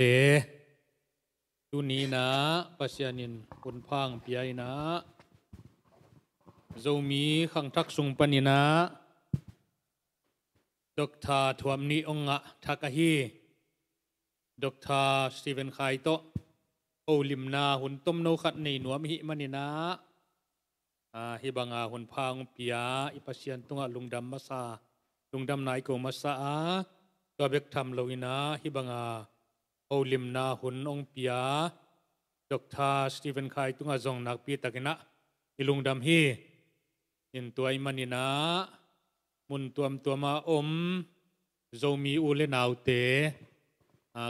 เดดูนี้นะปัศยานินคนพางพี่นะจมี ขังทักสุงปนินะดกทาทวมนีองะทักฮีดกทา สตีเวนไคโต โอลิมนา หุนต้มนกขัดในหนวมหิมันีนะอาฮิบังอาหุนพางพี่อิปัศยานตุงะลุงดัมมาซาลุงดัมนายโกมาซาตัวเบกทำโลวินะฮิบังอาโอลิมนาหุนองพิยาดอกทาสตีเวนไคตุงอาจงนักพีตักินะอิลุงดำฮีอินตัวไอมันินะมุนตัวมตัวมาอมโจมีอุเลนาวเตอา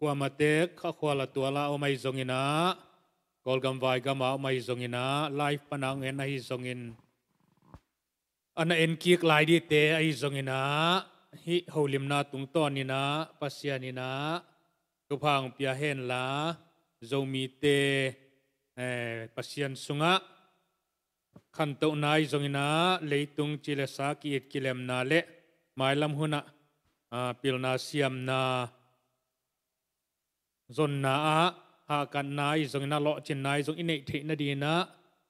กวมาเตข้าควาลตัวลาอไม่จงินะกอลกัมไวกัมาอไม่จงินะไลฟ์ปนังเห็นไอจงินอันเอ็นกีกลายดีเตไอจงินะฮิโฮลิมนาตุงตอนินะปัสยานินะทุพังพิจารณา zoomite เอ่อประชาชนสุงะขันตุนายจงินาเลยตุงจิเลสักีดกิเลมนาเลไม่ลำหุนะอ่าพิลนาสยามนาจนนาหากันนายจงินาลอจินนายจงอินเอทินาดีนะ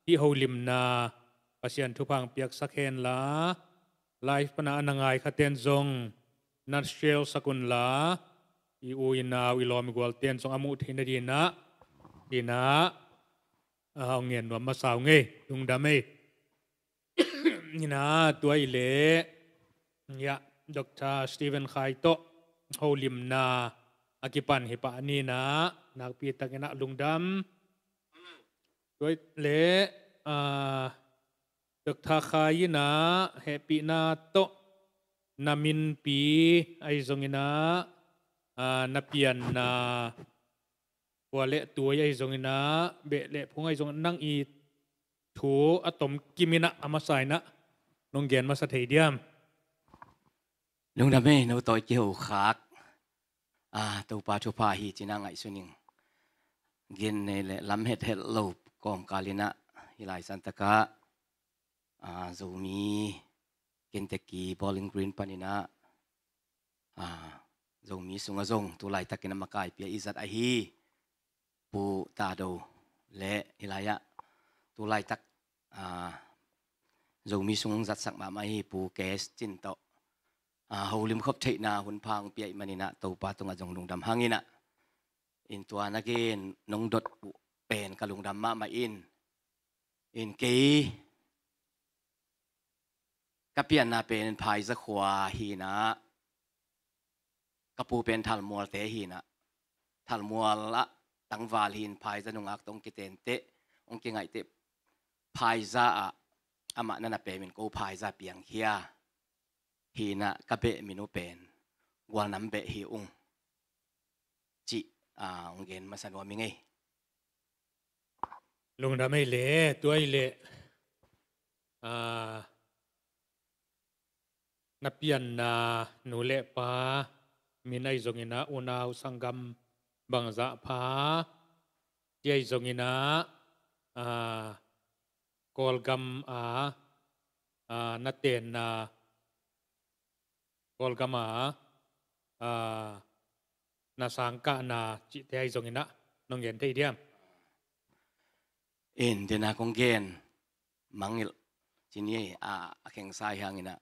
ที่เฮลิมนา ประชาชนทุพังเปียกสักเฮนลาไลฟ์ปนาอันงายขัดเตนจงนัดเชลสกุลลาอีอูยนาวิลอมิกวลเตียนสองอมุทินาดีนะดีนะเอาเงียนวมาสาวเงยยุงดำเอนีนะตัวอิเล่ยะดอกรสตีเวนไคโตโฮลิมนาอากิปันเฮปานีนะนักพีตักนักลุงดำตัวเล่ดรคายนะเฮปินาโตนามินปีไอซงินานับเปลี่ยนว่าเละตัวใหญ่ทรงนะ เบะเละพงใหญ่ทรงนั่งอี ถูอะตมกิมินะอามาใส่นะนงเกียนมาสเตเดียมนงดำเม่นตอยเกี่ยวขากตัวปาชุพาฮีจีนางไอสุนิง เกียนในเละลำเห็ดเห็ดลบกองกาลินะฮิลายสันตะกะอซูมีเกนเตกีบอลลิงกรีนปานินะจงมีสุงาจงตุไลตะกินมากายเปียอิสัตอหีปูตาดและอิไลยะตุไลตักอ่าจงมีสุงจัดสักมาไหมปูแกสจินโตอาหูลิมครบเทนาหุนพางเปียอิมานินะตัวปาตุงาจงลุงดำหางินะอินตัวนักเกนนงดดูเป็นกะลุงดำมาไมาอินอินกีกะเปียนนาเป็นภายสะขวาฮีนะกปูเป็นทัลมัวเตหินะทัลมัวละตังวาลินภายจะนุงอักตงกิเตนเตองกิไงเตภายจะอามะนันเป็นมินกูภายจะเปียงเฮียหินะกะเบมินุเป็นวานัมเบหิอุงจิอ่าองเกนมาสนวมิงไงลุงทำไม่เละตัวเละอ่านับเปียนนาหนูเละปา minai zongina unau sanggam bangza pha jai zongina a kolgam a a naten na kolgama a na sangka na chi thai zongina nong yen thai diam in dena konggen mangil chini a kheng sai hangina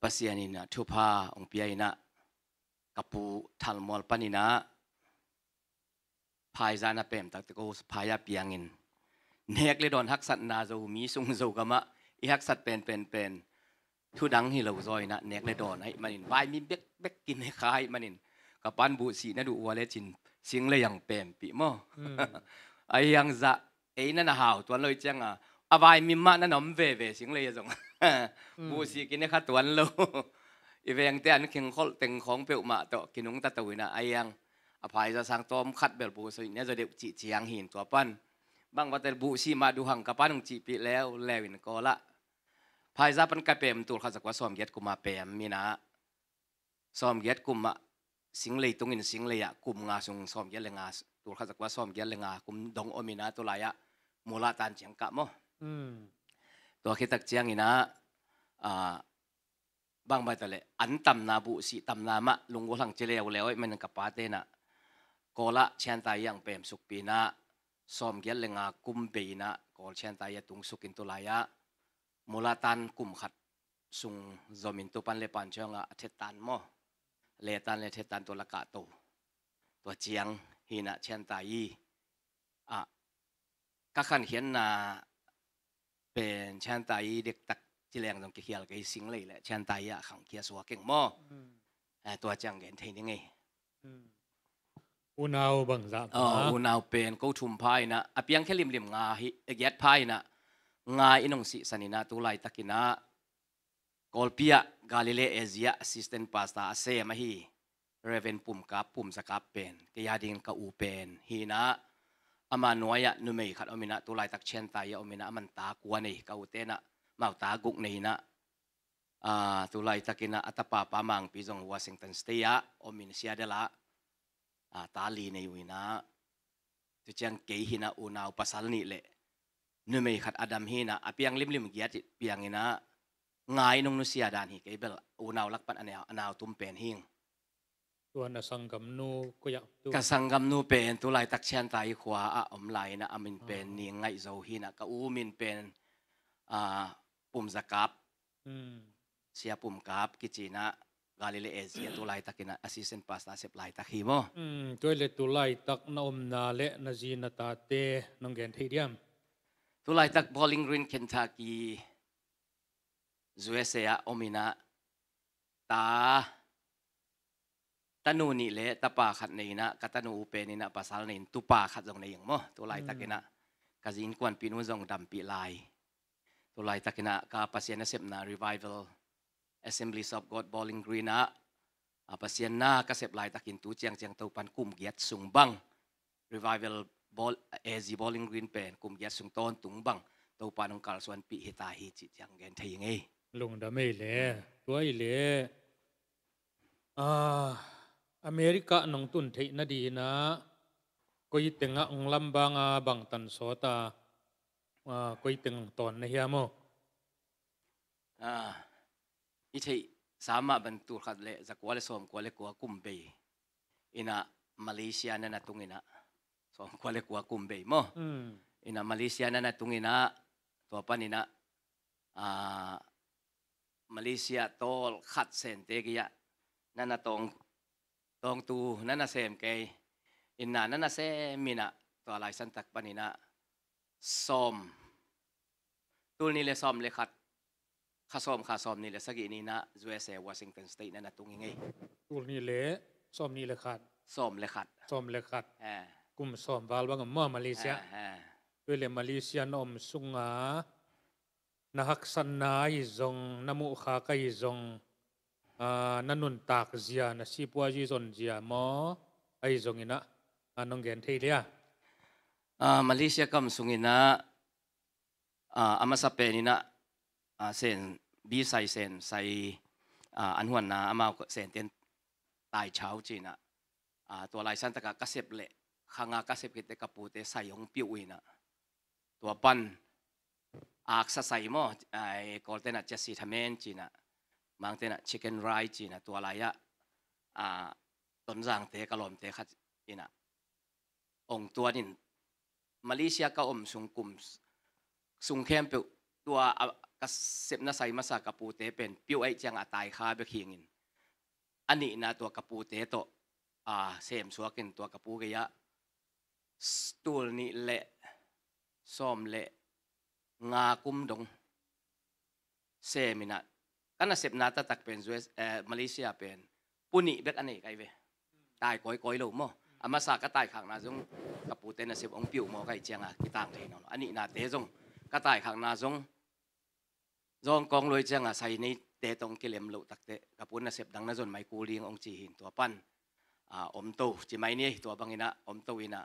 pasianina thupa ongpiaina กับปูทัลมอลปานินาพายานาเปมตักตะโกสภายาเปียงิน เนกเลดอนฮักสัตนาโจมีสุงโจกมะอีฮักสัตเป็นเป็นเป็นทุดังฮิเลวซอยนะเนกเลดอนให้มันินไปมีเบกเบกกินให้คายมันินกับปันบุสีนะดูวัวเลจินสิงเลยอย่างเปมปีมอไอยังจะไอนั่นหาวตัวลอยเจ้งอ่ะอวัยมีมะนั่นน้ำเวเวสิงเลยยังบุสีกินให้ขาดตัวเลยอีเวงเตียนคิงคอาเต็งของเปิยมาต่อกินงตะตะวินาไอยังอภัยจะสังตอมขัดเบลบูสิเนี่ยจะเด็กจีจียงหินตัวปั้นบางวันแต่บูชีมาดูหังกับปั้นจีปีแล้วแลวินก็ละภายซาปันกระเปมตัวข้าสึกว่าซอมเย็ดกุมาเปมมีนะซอมเย็ดกุมะ สิงเลยตรงอินสิงเลยอะกุมงาสงซอมเย็ดเลงาตัวข้าสึกว่าซอมเย็ดเลงากุมดงอมินะตัวลายะมูลาตันเจียงกะมัตัวคิดตักเจียงอินะอ่าบางบาทเลยอันตำนาบุสิตำนามะลุงวัวหลังเจริญแล้วไอ้แม่นกับปาเตนะกอละเชียนตายยังเปมสุกปีนะสอมเกียรเลงาคุ้มเบยนะกอลเชียนตายตุงสุกินตุลายะมูลตันกุ้มขัดสุงจอมินตุปันเลปันเชียงอาเทตันโมเลตันเลเทตันตัวละกะตัวตัวเจียงฮีนะเชียนตายีอ่ะก็ขันเห็นนาเป็นเชียนตายีเด็กตักที่แรงตรงเกี่ยวกับสิ่งเลยแหละเช่นตายะขังเกียสวเก่งมอตัวจังเห็นเทนยังไงอุณาวบังซักอ๋ออุณาวเป็นก้ทุมพายนะอเพียงแค่ริมริมงาฮิเอียดพายนะงาอินงสิสันินาตุไลตะกินะกอลเปียกาลิเลเอเซียซิสเตนพาสตาเซมาฮีเรเวนปุ่มกับปุ่มสกับเป็นกยาดิงกอูเป็นฮีนะอามานวยะนุเมยขัดอมินะตุไลตักเชนตายะอมินะมันตากวนนี่บอุเตนะมาตากุกนี่นะตุลายตะกินะอัตปาปามังพิจงวอสิงตันสเตียอมินเซียเดละตาลีในวินะตุจังเกหินะอุนาอุปสัลนิเลนุไม่ขัดอดัมหินะอเปียงลิมลิมเกียติเปียงนะง่ายนงนุเซียดานฮิเกเบลอุนาุลักปันอันาอนาอตุมเป็นหิงตัวนสังกัมนูก็อยากกสังกัมนูเป็นตุลายตักเชนไตขวาออมไลนะอามินเป็นนิยงไงโจหินะกอูมินเป็นอ่าปุ่มสกับเสียปุ่มกับกิจีนะกาลิเลเอเซียตัวไลตักินะอาซิเซนพาสนาเซปไลตักฮิโมตัวเลตัวไลตักนอมนาเลนจีนตาเตนงเกนทีเดียมตัวไลตักบอลลิงกรีนเคนทากีจูเอเซียโอมินะตาตานูนี่เละตาป่าขัดในนะกตตนูเปนี่นะภาษาเนตุปาขัดตรงนน้ยัางมตัวไลตักินะกาจินควนปีนุจงดำปีไล to lai takina ka pasien na sep na revival assembly of god bowling green a pasien na ka sep lai takin tu chiang chiang to pan kum giat sung bang revival ball as bowling green pen kum giat sung ton tung bang to pan ong kal suan pi hita hi chi chiang gen thai ngei lung da mei le toi le ah america nong tun thei na di na koi tenga ong lambanga bang tan sota ว่าก็ยังตอนเนี้ยโมอ่าอี่สามารถบรรทุกขัดเละจากวาเลสอมกวาเลกัวกุมเบย์อินะมาเลเซียนั่นตุงอินะสองกวาเลกัวกุมเบย์โมอินะมาเลเซียนั่นตุงอินะตัวปานินะอ่ามาเลเซียตอลขัดเซนเตกี้นั่นตองตองตูนั่นเซมเกย์อินะนั่นเซมินะตัวลายสันตักปานินะซอมตัวนี้เลยซอมเลยครับข้าซอมข้าซอมนี่เลยสักอีนี้นะยูเอเอวอชิงตันสเตทนั่นนะตรงยังไงตัวนี้เลยซอมนี่เลยครับซอมเลยครับซอมเลยครับกุมซอมวาลวังมั่อมาเลเซียด้วยเลยมาเลเซียนอมสุงานะฮักสันนายจงนมุขาไกจงนันนุนตากเจียนะชีปัวจีจนเจียมอ ไอจงอินะนองเกนเทียมาเลเซียก็สุงินะอามาสเปนินะเซนบีไซเซนไซอันหวนนะอามาเซนเตียนตายเช้าจีนะตัวลายสันตะกาเกบเละขางากเกษเกตกะปูเตใส่องปิวินะตัวปันอากสะใส่หม้อไอ้กอลเตนัะเจสีทเมนจีนะมังเตนะชิคเก้นไรจีนะตัวลายะต้นจางเตะกะลมเตะขัดอินะองตัวนี่มาเลเซียก็อมสุงกุมสุงเข้มเปตัวกเสพนาใส่มาสากปูเตเป็นปิวไอจังอาตายคาเบคียงินอันนี้นะตัวกปูเตโตอ่าเสมสัวกินตัวกปูกยะตัวนีแเละซ้อมเละงากุมดงเซมินะกันเสพนาตะตักเป็นสวเอ่อมาเลเซียเป็นปุนิเบกอันนี้ไงเวตายก้อยก้อยลลมอ amasa katai khang na jong kapute na sep ong piu mo kai chenga kitang thei no ani na te jong katai khang na jong jong kong loi chenga sai ni te tong kilem lo takte kapun na sep dang na jon mai ku ling ong chi hin to pan a om to chi mai ni to bangina om to ina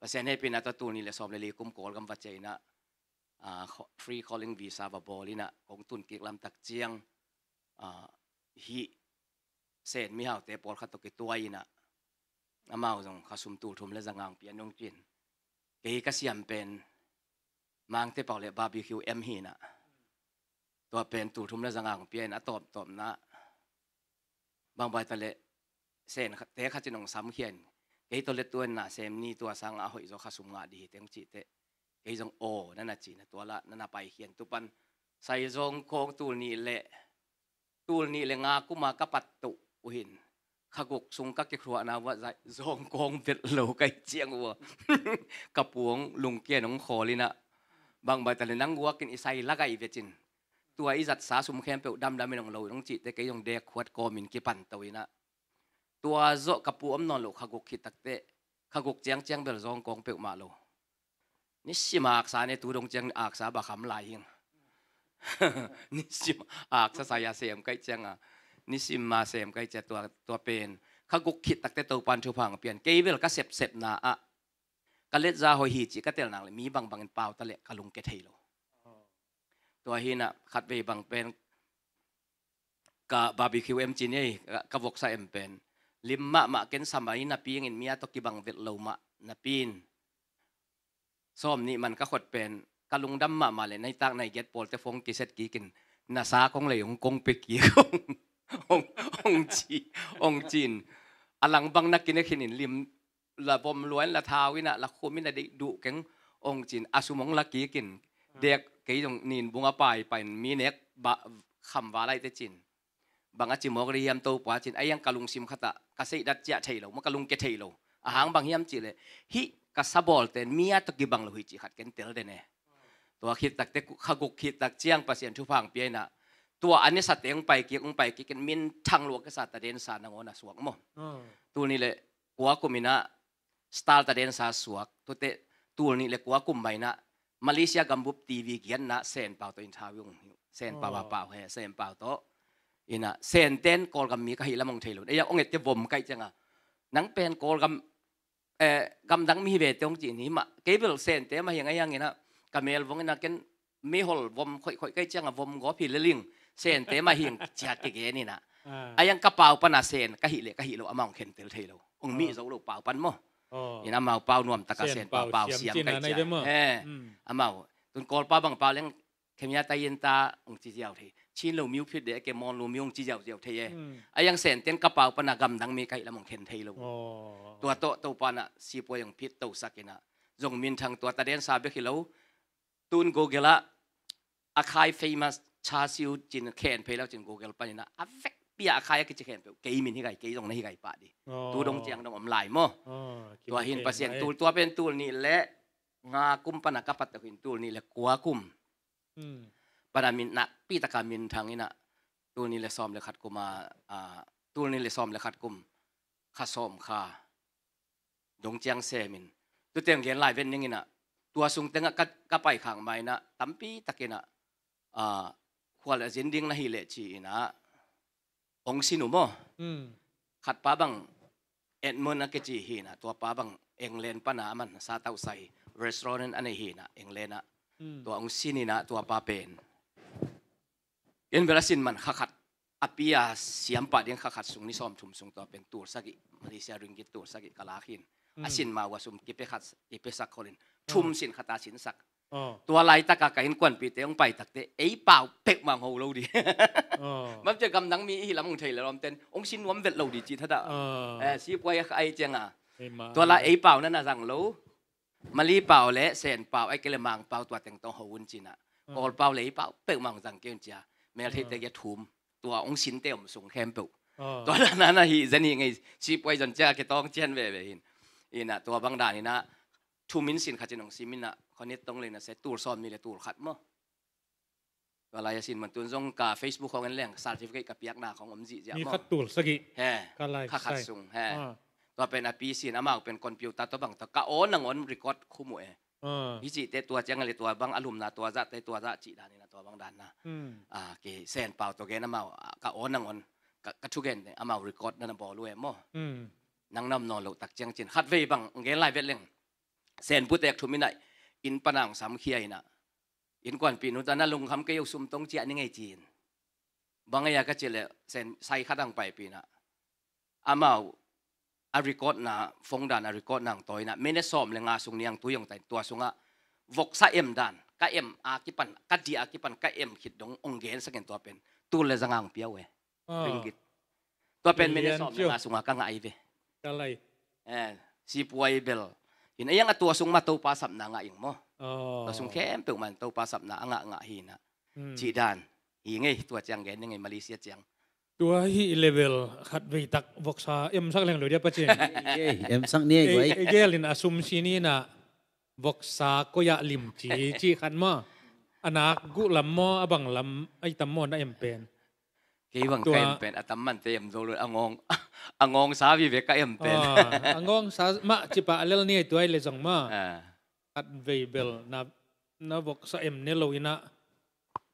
pasen he pina ta tu ni le som le li kum kol gam va cheina a free calling visa va bolina kong tun kik lam tak chiang a hi sen mi hau te por khatok ki tuaina อามาจงข้าสุมตูทุมและจังางเปียนงจินเกยก็ียมเป็นมังเตปาเลบาร์บีคิวเอ็มฮีนะตัวเป็นตูทุมและจังงางเปียนะตอบตอบนะ บางใบตะเละเส้นเตะขัดจนงซ้ำเขียนเกยตัวเล็ตัวน่ะเซมนี่ตัวสังอาหอยจอข้าสุมงาดีเต็งจิเตเกยจงโอนั่นน่ะจีนะตัวละนั่นน่ะไปเขียนตุปันใส่จงโคงตูนี่เละตูนี่เละงากุมากระปัตตุหินขากุกสุงกักจะครัวนาว่าใจซองกองเป็ดโลไกเจียงวัวกระปวงลุงเกียนของขอลินะบางใบแต่ละนั่งวัวกินอิไซละไกเวจินตัวอีจัดสาสุมแคมเปลดำดำไม่ลงเราต้องจิตแต่กยองเด็กขวดกอมินกี่ปันตัวนะตัวโจกระปวมนอนหลขากุกขิดตักเตะขกุกเจียงเจียงเป็ดซองกองเปลมาโลนี่สิมาอักษาในตัวดงเจียงอักษาบะคำลายยังนี่สิมาอักษาสายเสียมไกเจียงอ่ะนิสิมมาเซมไกเจตัวตัวเป็นขกุกขิดตักเตตัวปันชุพังเปลี่ยนเกวิลก็เสพเสพนาอะกเล็ดซาหอยหีจิกเตลนางเลยมีบางบางเป่าตะเละกะลุงเกทโลตัวฮีน่ะขัดเวบางเป็นกะบาร์บีคิวเอ็มจีนี่กะวกซาเอ็มเป็นลิมมะมะเกนสมัยนับปีงินมียตกิบังเวลโลมะนับปีนส้มนี่มันก็ขดเป็นกะลุงดัมมะมาเลยในตากในเก็ตโปลจะฟงกิเซตกีกินนาซาคงเลยของกงเปกีงององจีองจิน อลังบังนักกินขินินลิม ละบมล้วนละทาวินะละคุมินะดดุแกงองจินอาสุมองละกีกิน เด็กกี่ตรงนินบุงอปายไปมีเน็กบะคำว่าไรแต่จินบางอาจิมอกเรียมโตปวาจินไอยังกะลุงซิมขตะกะเสดัจเจ้าเทโลมะกะลุงเกเทโลอาหางบางเฮียมจิเลยฮิกะสบอลเตนมีอยตะกิบังลหิจิขัดกนเตลเดเนตัวคิดตักเตกขากุกคิดตักเจียงปะเสียนทุพังเปียนะตัวอันนี้สัตย์เองไปเกี่ยงไปกี่กันมินทางหลวงกษัตริย์เดนสานงอนะสวกมั่งตัวนี้เลยกัวกุมินะสตาร์ตเดนสาสวกตัวเตตัวนี้เลยกัวกุมไปนะมาเลเซียกัมบุบทีวีเกียนนะเซนเปาตัวอินทาวยงเซนเปาเป่าเฮเซนเปาโตอินะเซนเต้นกอลกัมมีก็ฮิละมงเทลุนไอ้ยังองเอ็ดจะบ่มไกจังอ่ะนังเป็นกอลกัมเอ่อกมดังมีเวทตรงจีนี้มาเคเบิลเซนเต้มาอย่างไงยางเงนะกัมเมลวงนะกันมีหอลวมค่อยๆไกจังอ่ะ่มก็ผิดเลี้ยงเซนเตมาหิงจากเกเกนี่นะไอ้ยังกระเป๋าปนาเซนก็หิเลก็หิโลอมองเข็นเตลเทโลองมีโซโลเป๋าปันมั้งนี่นะเมาเป๋านวมตะกะเซนเป๋าเป๋าเสียงกันจ้ะเอออาเมาตุนกอลป้าบังเป๋าเลี้ยงเขมยาตาเย็นตาองจีเจียวทีชินโลมิวพิดเดกมอนโลมิวองจีเจียวเจียวเทเยไอ้ยังเซนเตนกระเป๋าปนากำดังมีไก่ละมองเข็นเทโลตัวโตโตปานะสีปวยองพิดโตสักินะจงมินทางตัวตะเดนซาเบคิโลตุนโกเกละอาคายเฟมัสชาซิวจินแขนเพลแล้วจินโกเกลปันนะอเวกเปียใคายกิจแขนเปเกยมินที่ไกเกยตรงนี้ไก่ปะดิตูดงเจียงดงอมลายมั่วตัวหินประเสียงตูตัวเป็นตูนี่และงาคุ้มปนักปัตตะหินตูนี่แหละกัวคุ้มปนามินนักปีตะกามินทางนี้นะตูนี่แหละซ้อมเลยขัดกุมาอ่าตูนี่แหละซ้อมเลยขัดกุมขัาซ้อมขาดงเจียงเซมินตัวเตียงเรียนลายเป็นยังไงนะตัวสูงเต็งกกบไปขังไมนะตั้มปีตะกินะอ่าควาลเินดิ้งนะฮิเลจีนะองศินุโมขัดป้าบังเอ็ดมอนักจีฮีนะตัวป้าบังเองเลนปนามันซาเตาไซ่ร้ารนันอันนี้ฮีนะเองเลนะตัวองศินีนะตัวป้าเป็นเอ็นเวลาสินมันขัดอภิยาเสียมปะเดียงขัดสูงนิซอมชุมสูงตัวเป็นตัวสักิมาเลเซียริงกิตัวสักิกะลาขินอาสินมาวาสุมกิเปขัดกิเปสักคนชุมสินขตาสินสักตัวไรตะกากินกวนปีเตองไปตักเตไอ้เป่าเป็กมังหูเราดีมันจะกำนังมีอีหลังึงเทยแล้วรอมเต้นองชินวมเด็ดเราดีจีทัดอะเออชีพไว้ไอ้เจงอ่ะตัวไรไอ้เป่านั่นน่ะสั่งเรามาลีเป่าและเสนเป่าไอ้เกลมังเป่าตัวแต่งตัวหูวุนจีน่ะกอลเป่าเลยเป่าเป็กมังสั่งเกี่ยนจ้าเมื่อเทตยทุมตัวองชินเต็มส่งแคมเปิบตัวนั้นน่ะฮีจะนี่ไงชีพไว้จนเจ้าก็ต้องเจนเว่ยเวหินอิน่ะตัวบางด่านนี่นะทูมินสินขจินองซิมินอ่ะคนนี้ต้องเลยนะเซ่ตูร์ซ้อมนี่แหละตูร์ขัดมั้งเวลาจะสินมันตูนซงกับเฟซบุ๊กของเงินแหล่งสารทิฟิกกับพิียกหน้าของอมจิจะมั้งมีขัดตูร์สกิแฮ่ก็เยขัดสูงเฮ่ตัวเป็นอพีซีนะมากเป็นคอมพิวเตอร์ตัวบังตัวกะโอนังอนรีคอร์ดคู่มวยพีจีเตตัวเจ้าเงินตัวบังอารมณ์นะตัวจัดเตตัวจัดจีดานีนะตัวบังดานนะอ่าเกี่ยแซนเปล่าตัวแกน้ำเมากะโอนังอนกะทุเกนเนีอามารีคอร์ดนั่นบอกรวยมั้งนั่งน้ำนอนหลับตักเจียงจินขัดเวบังเงี้ยไลเวทเล่งเซนผู้แตกทุ่มไม่ได้อินปนังสามเขียนะอินกวนปีนุตานาลุงคำเกยกซุมตงเจียนี่ไงจีนบางอย่างก็เจเลเซนไซขัดังไปปีนะอามาอาริกอตนะฟงดานอาริกอตนางตอยนะเมเนซอมเลงาสุงเนียงตุยงแต่ตัวสุงะวกซาเอ็มดานกะเอ็มอากิปันกะดีอากิปันกะเอ็มขิดดงองเกนสักเงนตัวเป็นตูเลจังางเปียวเวริงกิตตัวเป็นเมเนซอมเลงาสุงะกังไอเวอะไรเออซีปวยเบล Pinayang nga tuwasong matupasap na nga yung mo. Oh. Tuwasong kempe man, tuwasap na nga nga hina. Hmm. Chidan, hingay, tuwa siyang ganyan ngay Malaysia siyang. Tuwa hi level hat vay tak vok sa em sang lang lodi apachin. Em sang niya yung way. Egel in asumsi ni na vok sa kuya lim chi chi mo. Anak gu lam mo, abang lam, ay tam mo na empen. cái bằng cái em pen atam man te em anh zolo anh angong sa vi ve cái em pen angong sa ma chipa alel ni tuai le jong ma at à. ve bel na na vok sa em ne ina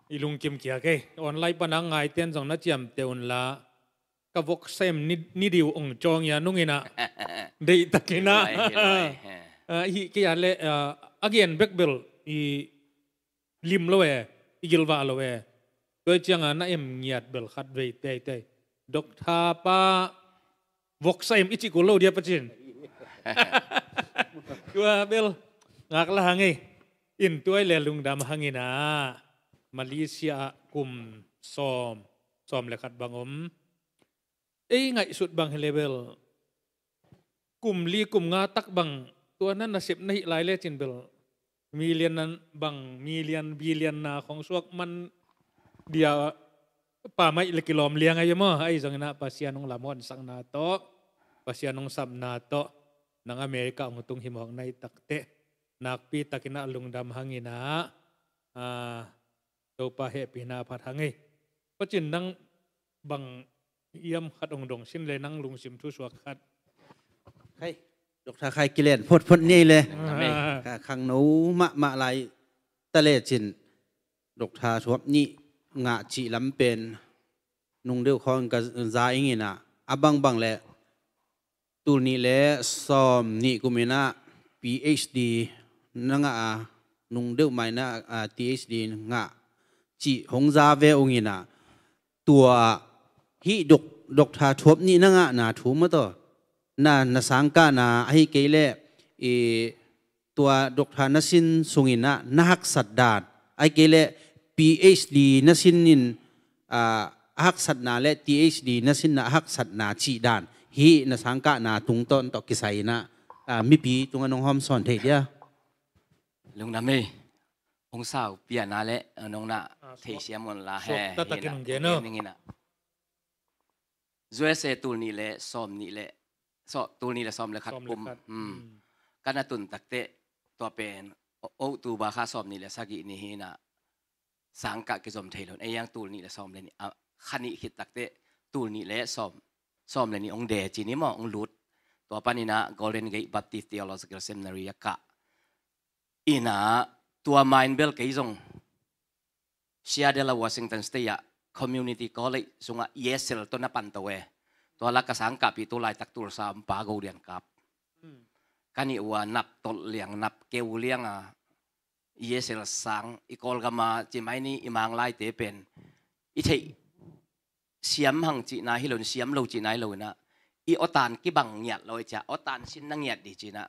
ilung kim kia ke online pa na ngai ten jong na chiam te un la ka vok sem ni ni diu ong chong ya nung ina dei takina hi ke ya le again back bel i lim lo e igilwa lo e ด้วยเจ้างานเอ็มเงียดเบลคัดเวเตเตดกทาปาวกใส่อิจิกุโลเดียปจินกัวเบลงักละหังไออินตัวเลลุงดำหังไงนะมาเลเซียกุมซอมซอมเลขัดบังอมเอ้ไงสุดบังเฮเลเบลกุมลีกุมงาตักบังตัวนั้นนะสิบนหิไลเลจินเบลมีเลียนนั้นบังมีเลียนบีเลียนนาของสวกมันดียป้าไม่เล็กลอมเลี้ยงไอ้ยมอไอ้สังนาปัสยานงลามอนสังนาโตปัสยานงสัมนาโตนังอเมริกาองตุงหิมะในตักเตะนักปีตะกินาลุงดำหังินาอ่าตัวปาเฮปินาผัดหังไอปัจจินนังบังเยี่ยมขัดองดงชิ้นเลยนังลุงซิมทุสวกขัดใครดกทาใครกิเลนพดพดนี่เลยขังนูมะมะไรตะเลจินดกทาชวบนี่งะจีลำเป็น นุงเดียวคอนกับซาอิงินะอับบัง บังแหละตูนี่แหละซอม นี่ กูมีนะ PhD นังอ่ะนุงเดียวไม่นะ่า PhD งะจีหงซาเวองินะตัวฮิดก ดก ทาทบนี่นังอ่ะนาถูมาต่อนานาสังกานาให้เกลเลอตัว ดกทานสินสุงินะนัก สัตดาดไอเกลเล PhD นั่นสินนินหักสัตนาและ THD นั่นสินนะหักสัตนาชีดานฮีนนสังกะนาตุงต้นตอกิไซนะมีปีตุงน้องหอมสอนเทียลุงน้ำนีองสาวเปียนาและน้องน่ะเทียเสียมนลาแห่ตหกินเห็น่ะจเซตูนี่และซอมนี่และสอตูนี่แหละซอมแล้วครับปุ่มอืมกันตุนตักเตะตัวเป็นโอตูบาคาซอมนี่และสักอีนี่นะสังกะกิจอมเทลนไอ้ยังตูนี่ละซอมเลยนี่ขันนี้คิดตักเตะตูนี่และซอมซอมเลยนี่องเดจีนี่มององลุดตัวปานินะ g o ลเ e นเกย์บัตติส t t h ล o l o g เ c a l s e น i n a r y กะอีน่ะตัวมายน์เบลกิ่ซงเชียเดลาวอชิงตันสเตีย c มม m u n i t y c o l ล e g e สงะเยสเลตัวนับปันตัวเอตัวลักสังกับปีตัวลายตักตัวสามปากูเรียนกับกันนี่ว่านับตดเลียงนับเกวเลียงอ่ะเยเซลสังอีกอลกามาจิไม่นี่อีมังไลเตเป็นอีเทเสียมหังจีนาฮิลุนเสียมโลจีนายโลนะอีอตานกิบังเงียดลอยจะอตานสินนังเงียดดีจีนะ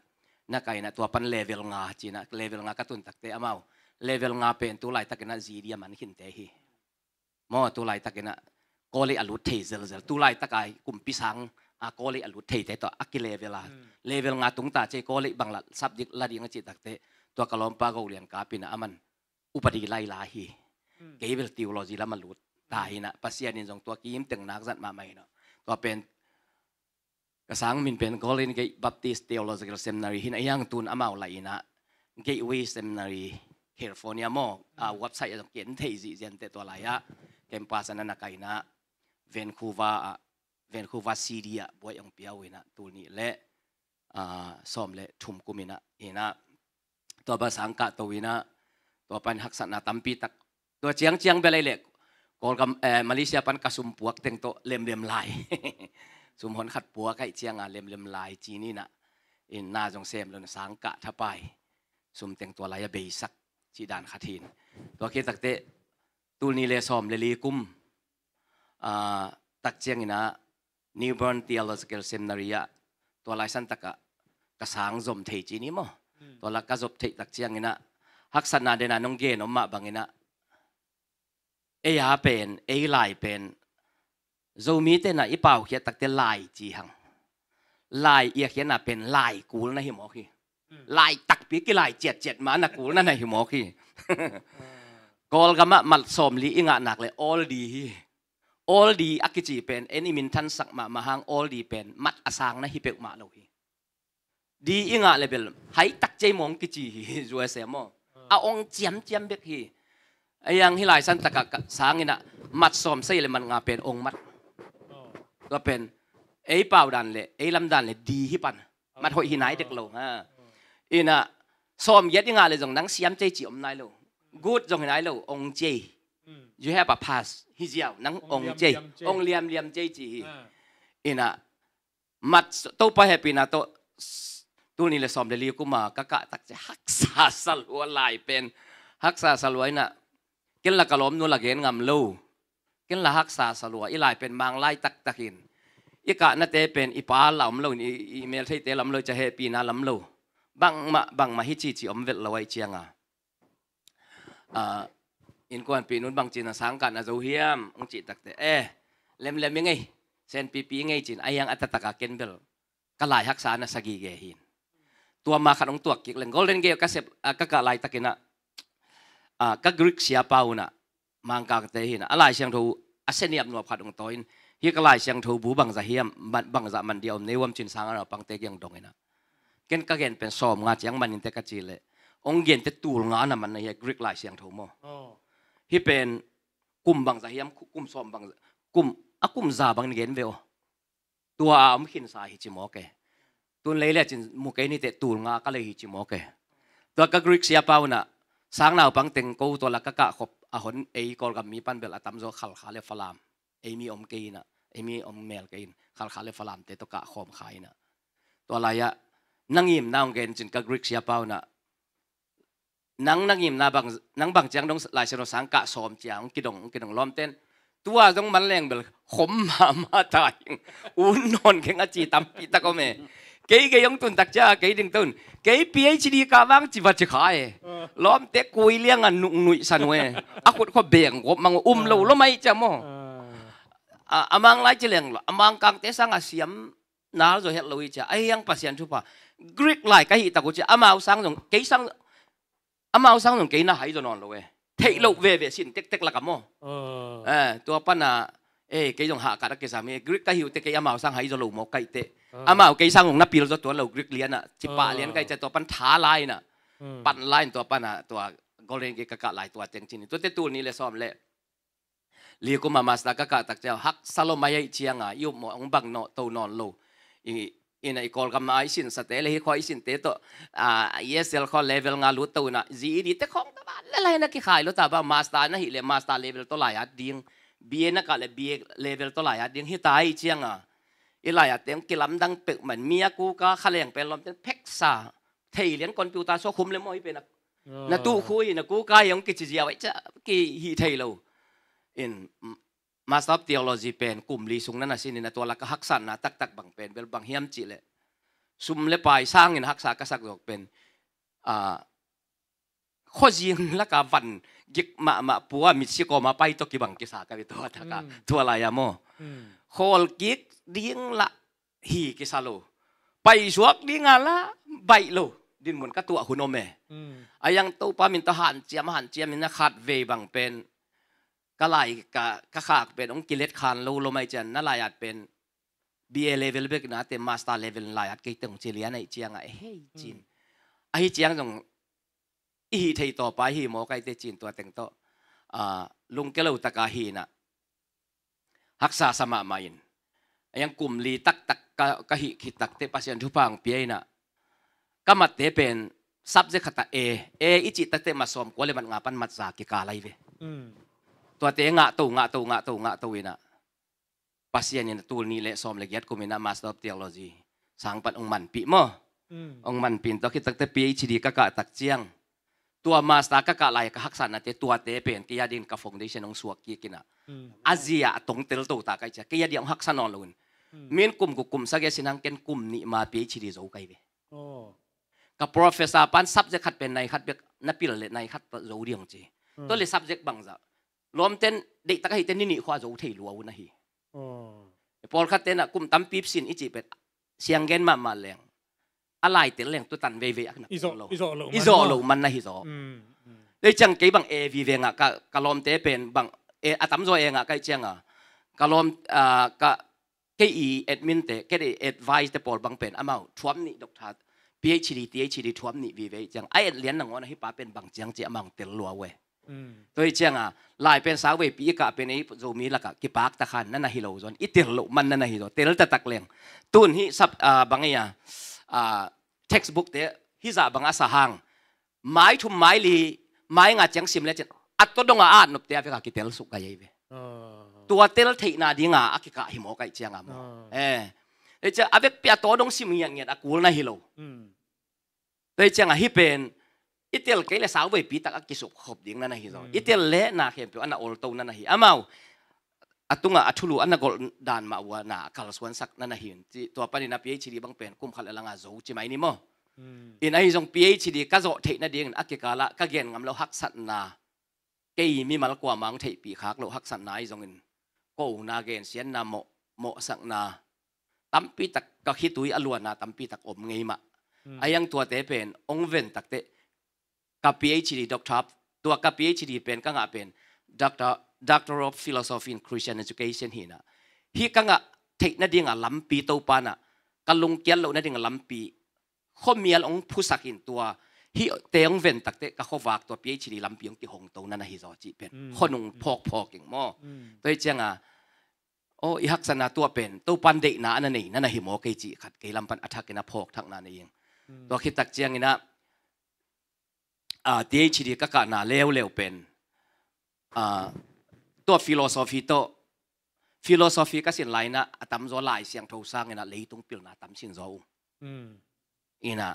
นักไก่นะตัวปันเลเวลงาจีนะเลเวลงากระตุนตักเตอเมาเลเวลงาเป็นตัวไลตักนะจีเดียมันขินเตฮีมอตัวไลตักนะกอลีอลุเทเซลเซลตัวไลตักไอกุมพิสังอากอลีอลุเทเตะต่ออักกิเลเวลาเลเวลงาตุงตาเจกอลีบังละสับยิกลาดีงจิตักเตะตัวกะลอมปาก็เลียงกาปินะอมันอุปติไลลาฮีเกเบลติวโลจิละมันลุดตายนะปัสยานินสองตัวกิมตึงนักสัตมาไม่เนาะตัวเป็นกระสังมินเป็นกอลินเกบัพติสเทโอโลจิลเซมนารีหินยังตุนอามาไลนะเกเวสเซมนารีแคลิฟอร์เนียมองอ่าเว็บไซต์ยังเขียนเทจิเจนเตตัวลายะเกมปาสนันนักไกนะเวนคูวาเวนคูวาซีเดียบวยองเปียวนะตัวนี้และอ่าซ้อมและทุมกุมินะอีนะตัวภาษาอังกฤษตัววินาตัวปันหักนนะตัมปีตักตัวเชียงเชียงเบลเล็กกอลกับเอ่อมาเลเซียปันกระสุมปวกเต็งโตเล่มเล่มลายสุมหนขัดปัวไก่เชียงอ่ะเล่มเล่มลายจีนี่นะอินนาจงเซมลนสังกะทับไปสุมเต็งตัวลายเบยสักจีดานขัดินตัวเคตักเตตูนีเลซอมเลลีกุ้มอ่าตักเชียงนะนิวบร์นเทียลสเกลเซมนาริยะตัวลายสันตะกะกระสังสมเทจีนี่มั้งตัวลักกจบเทตักเชียง่นะฮักสนาเดนานงเกนอมมาบาง่นะเอยาเป็นเอยลเป็น zoom ีเตนะอีเป่าเขียตักเตลายจีหังลายเอียเขียนะเป็นลายกูนะหิมอกีลายตักปีกีลายเจ็ดเจ็ดมานะกูนั่นนะหิมอกีกอลกามะมัดสมลีอิงะหนักเลย all ดี all ดีอักกิจีเป็นเอ็นอิมินทันสักมามาหัง all ดีเป็นมัดอสางนะฮิเปกมาเลยีดีอิงะเลเบลหายตักใจมองกิจีจัวเสียมออาองเจียมเจียมเบกฮีไอ้ยังฮิลายสันตะกะสางินะมัดซอมเสเลยมันงาเป็นองมัด ก็เป็นเอ้เป่าดันเลยเอ้ลำดันเลยดีฮิปัน มัดหอยหินายเด็กโลงฮะอินะซอมเย็ดยังไงเลยจงนังเสียมใจจีอมนายโลกูดจงหนายโลองเจ you have a pass ฮิจิเอานังองเจองเลียมเลียมเจจีอินะมัดโตไปเฮปินะโตตู้นี่เลยสอบเดลีกุมากะกะตักจะฮักษาสลัวลายเป็นฮักษาสลัวน่ะกินละกะล้มนูละเกนงำลูกินละฮักษาสลัวอีลายเป็นบางไล่ตักตะกินอีกะนาเตเป็นอีปาลำลูนี่อีเมลที่เตลำลูจะเฮปีนาลำลูบังมาบังมาฮิจิจิอมเวลละไวเชียงอ่ะอินกวนปีนุนบางจีนสังกัดนะจฮียมองจิตตักเตเอเลมเลมยังไงเซนปีปีไงจินไอยังอัตตะกะเกนเบลกะลายฮักษานะสกีเกหินตัวมาขนองตัวกิกเลงโกลเดนเกลกัสเซกกะไลตะกินะกักริกเซียป่าวนะมังกาเตหินอะไรเชียงทูอเซเนียมนวบขัดองตัอนฮีกลายเชียงทูบูบังจะเฮียมบังจะมันเดียวในวัมจินสางอันปังเตกยังดงนะเกนกะเกนเป็นสอมงาเชียงมันินเตกจีเลองเกนเตตูลงานะมันในฮกริกลายเชียงทูโมฮีเป็นกุมบังจะเฮียมกุมสอมบังกุมอะกุมจาบังเกนเวอตัวออมขินสาฮิจิโมเกุนเลยเลยจินมุกเอนี่เตตูงาก็เลยฮิจิโมเกตัวกักรีกเสียเปล่านะสัางนาวปังเต็งกูตัวละกักะขบอหนเอกอลกับมีปันเบลอตัมโซขัลขาเลฟลามเอมีอมกีนะเอมีอมเมลกินขัลขาเลฟลามเตตกะขอมขายนะตัวอะไรอะนังยิมนาวเกนจินกักรีกเสียเปล่านะนังนังยิมนาบังนังบังเจียงดงหลายชนสังกะสอมเจียงกิดงกิดงล้อมเต้นตัวต้องมันแรงเบลขมมามาตายอุ่นนอนเข่งอจีตัมปีตะก็เม cái cái ông tuần đặc cha cái đừng tuần cái PhD cao vang chỉ vật chỉ khai ờ. lom té cùi liang ăn à, nụ nụi san huê à quật khó bèn gộp mang um ờ. lâu lắm mấy chả mò ờ. à amang à lại chỉ liang amang à càng té sang xiêm nà rồi hết lâu chả ai yang pasian chú pa Greek lại cái hiện tại của chả amau sang dùng cái sang amau sang dùng cái na hay rồi non lâu ấy thấy lâu về về xin tết tết là cả mò à tua pan à เอ้กยังหาการันกสามีกริกก็หิวเตกยามาวสังหายจะลูมอกไกเตอามาวเกยสังงนับปีเราจะตัวเรากริกเลียนอ่ะ จิปาเลียนไกจะตัวปันท้าลายน่ะ ปันลายตัวปันอ่ะตัวกอลเยนกกะกะลายตัวเจงจินตัวเตตูนี่เลยซ้อมเลยเลียกุมามาสตากะกะตักเจ้าฮักซาโลมาใหญ่เชียงอ่ะยุบหมอนบังเนาะตันอนโลอีอีนไอกอลกัมาอิสินสเตเลยคอยซินเตโตอ่าเยสเซลคอเลเวลงาลุตตัน่ะจีดีเตคองตะบานละไรนักขายรถตาบ้ามาสตาหน้าหิเลมาสตาเลเวลตัวลายอัดดิ้งบียนักเลยบีเลเวลตัวหลายอะเดียงฮิตายเจียงอ่ะอีหลายอะเตียงกิลำดังเปิกเหมือนเมียกูก็ขลังเป็นลมเนเพ็กซ่าเทียเลี้ยงคอมพิวเตอร์โซคุมเลยมอยเป็นอ่ะนะตู้คุยนะกูกายยังกิจเจียไว้จะกี่ฮีเทียเราอินมาสอบเทีโอโลจีเป็นกลุ่มลีสุงนั่นน่ะสินี่นะตัวละก็หักสันนะตักตักบังเป็นเบลบังเฮียมจิเลยซุมเลปายสร้างเงินหักษากษัตริย์เป็นอ่าข้อยิงละกาวันยิกมามาปัวมิชิโกมาไปตกิบังกิสากันตัวทักทัวลายโมโคลกิกดิ้งละฮีกิสาโลไปสวกดิ้งละใบโลดินมุนก็ตัวฮุนโอเมอายังตัวปามินทหารเจียมหันเจียมินขาดเวบังเป็นกะไหลกะกะขากเป็นองกิเลสคานโลโลไม่เจนนั่นลายอาจเป็น BA level เบกนะแต่มาสเตอร์เลเวลลายอาจเกิดตรงเจเลียในเจียงไอเฮ้ยจินไอเจียงตรงอีฮีไทยต่อไปฮีหมอกไกเตจินตัวแต่งโตลุงเกลูตะกาฮีนะฮักษาสมามาอินยังกลุ่มลีตักตักกะฮิขิตักเตปัสยันทุพังเปียนะก็มาเตเป็นซับเจ c t ขตาเอเออิจิตักเตมาสอมกวเลมันงาปันมัดสากิกาไลเวตัวเตงะตูงะตูงะตูงะตูวินะปัสยันยันตูนี่เลสอมเลกยัดกุมินะมาสตอรเทโลจีสังปันองมันปีมอองมันปินตอกิตักเตปีอิจิดีกะกะตักเจียงตัวมาสตากะกลายกะฮักสันนาเตตัวเตเป็นกียดินกับฟงดีเชนองสวกีกินะอาเซียตรงเตลโตตากะจะกียดีองักสันนอนลุนมีนกุมกุกุมสักเยสินังเกนกุมนิมาปีชีดิโจไกเวกับโปรเฟสซาปันซับจะขัดเป็นในขัดเบกนับเปลเลในขัดโจเรียงจีตัวเลยซับจะบังจะรวมเต้นเด็กตะกี้เต้นนี่นี่ข้าโจเทลัวนะฮีพอขัดเต้นกุมตั้มปีบสินอิจีเป็นเสียงเกนมามาแรงอะไรเตียงเลี้ยงตัวตันเวเวอันนั้นอิโซอิโซโลอิโซโลมันนะฮิโซได้จังกี่บังเอวีเวงอ่ะกะกะลอมเตเป็นบังเออะตั้มโซเองอ่ะใกล้เชียงอ่ะกะลอมอ่ากะกี่อีแอดมินเตแค่ได้แอดไวส์แต่ปอดบังเป็นอามาทวมนี่ดอกทา PhD THD ทวมนี่วีเวจังไอเลี้ยนหนังวันให้ป้าเป็นบังเจียงเจียมังเตลัวเวตัวเจียงอ่ะลายเป็นสาวเวปีกะเป็นไอ้โจมีละกะกิปากตะขันนั่นนะฮิโลจอนอิเตลโลมันนั่นนะฮิโลเตลตะตักเลียงตุนฮิสับอ่าบังเอีย à textbook thế hi giả bằng asa hang, mai thum mai li mai ngà chẳng sim lệ chết at to dong a at nộp tia phải cả kitel suk cái vậy ờ. tua tel thấy na đi ngà aki cả hi mò cái chiang ngà eh thế chứ avec pia to dong sim nghiệt nghiệt akul na hi lo thế chứ ngà hi pen itel cái là sáu về pi tắc aki suk khop ding na na hi rồi ừ. itel lệ na khem pi ana ol to na na hi amau อัตุงะอัตุลูอันนกอลดานมาวานาคาลส่วนสักนันหินตัวปันนับพีเอชดีบางเป็นคุ้มขั้ดลังอาโจจิไมนี่มออินไอ้ทรงพีเอชดีก็จะเทนัดเดียงอักเกะละก็เกณฑ์งำเราหักสันนาเกยมีมาลกว่ามังเทปีขากเราหักสันนาไอ้ทรงอินก็นาเกณฑ์เสียนนำโมโมสักนาตั้มปีตักก็คิดตุยอลวนาตั้มปีตักอมเงยมาไอยังตัวเตเป็นองเวนตักเตกับพีเอชดีด็อกทับตัวกับพีชดีเป็นก็งาเป็นดอกทับด็ Doctor of Philosophy in Christian Education หีนะฮี่กังอ่ะเทคนาดิ่งอ่ะลัมปีโตปานะกลุงเกียนโลนาดิ่งลัมปีข้อมีอะองผู้สักินตัวฮีเตียงเว้นตักเตะก็ข้อวากตัวพปียชีดีลัมปีองกี่หงตนั่นนะฮิโอจิเป็นข้อนุ่งพอกพอกเกงมอตัเจ้าง่ะโอ้อีหักสนาตัวเป็นตัวปันเด็กนาอันนี้นั่นนะฮิโมเกจิขัดเกลัมปันอัฐกินะพอกทั้งนั้นเองตัวคิดตักเจ้างี้นะอ่าเดชีดีก็กะนาเลวเลวเป็นอ่าตัวฟิโลโซฟีโตฟิโลโซฟีก็สิ่งไรนะตั้มจอลายเสียงทูสร้างนะเลยตรงปิลนะตั้มสิ่งจออืมอีน่ะ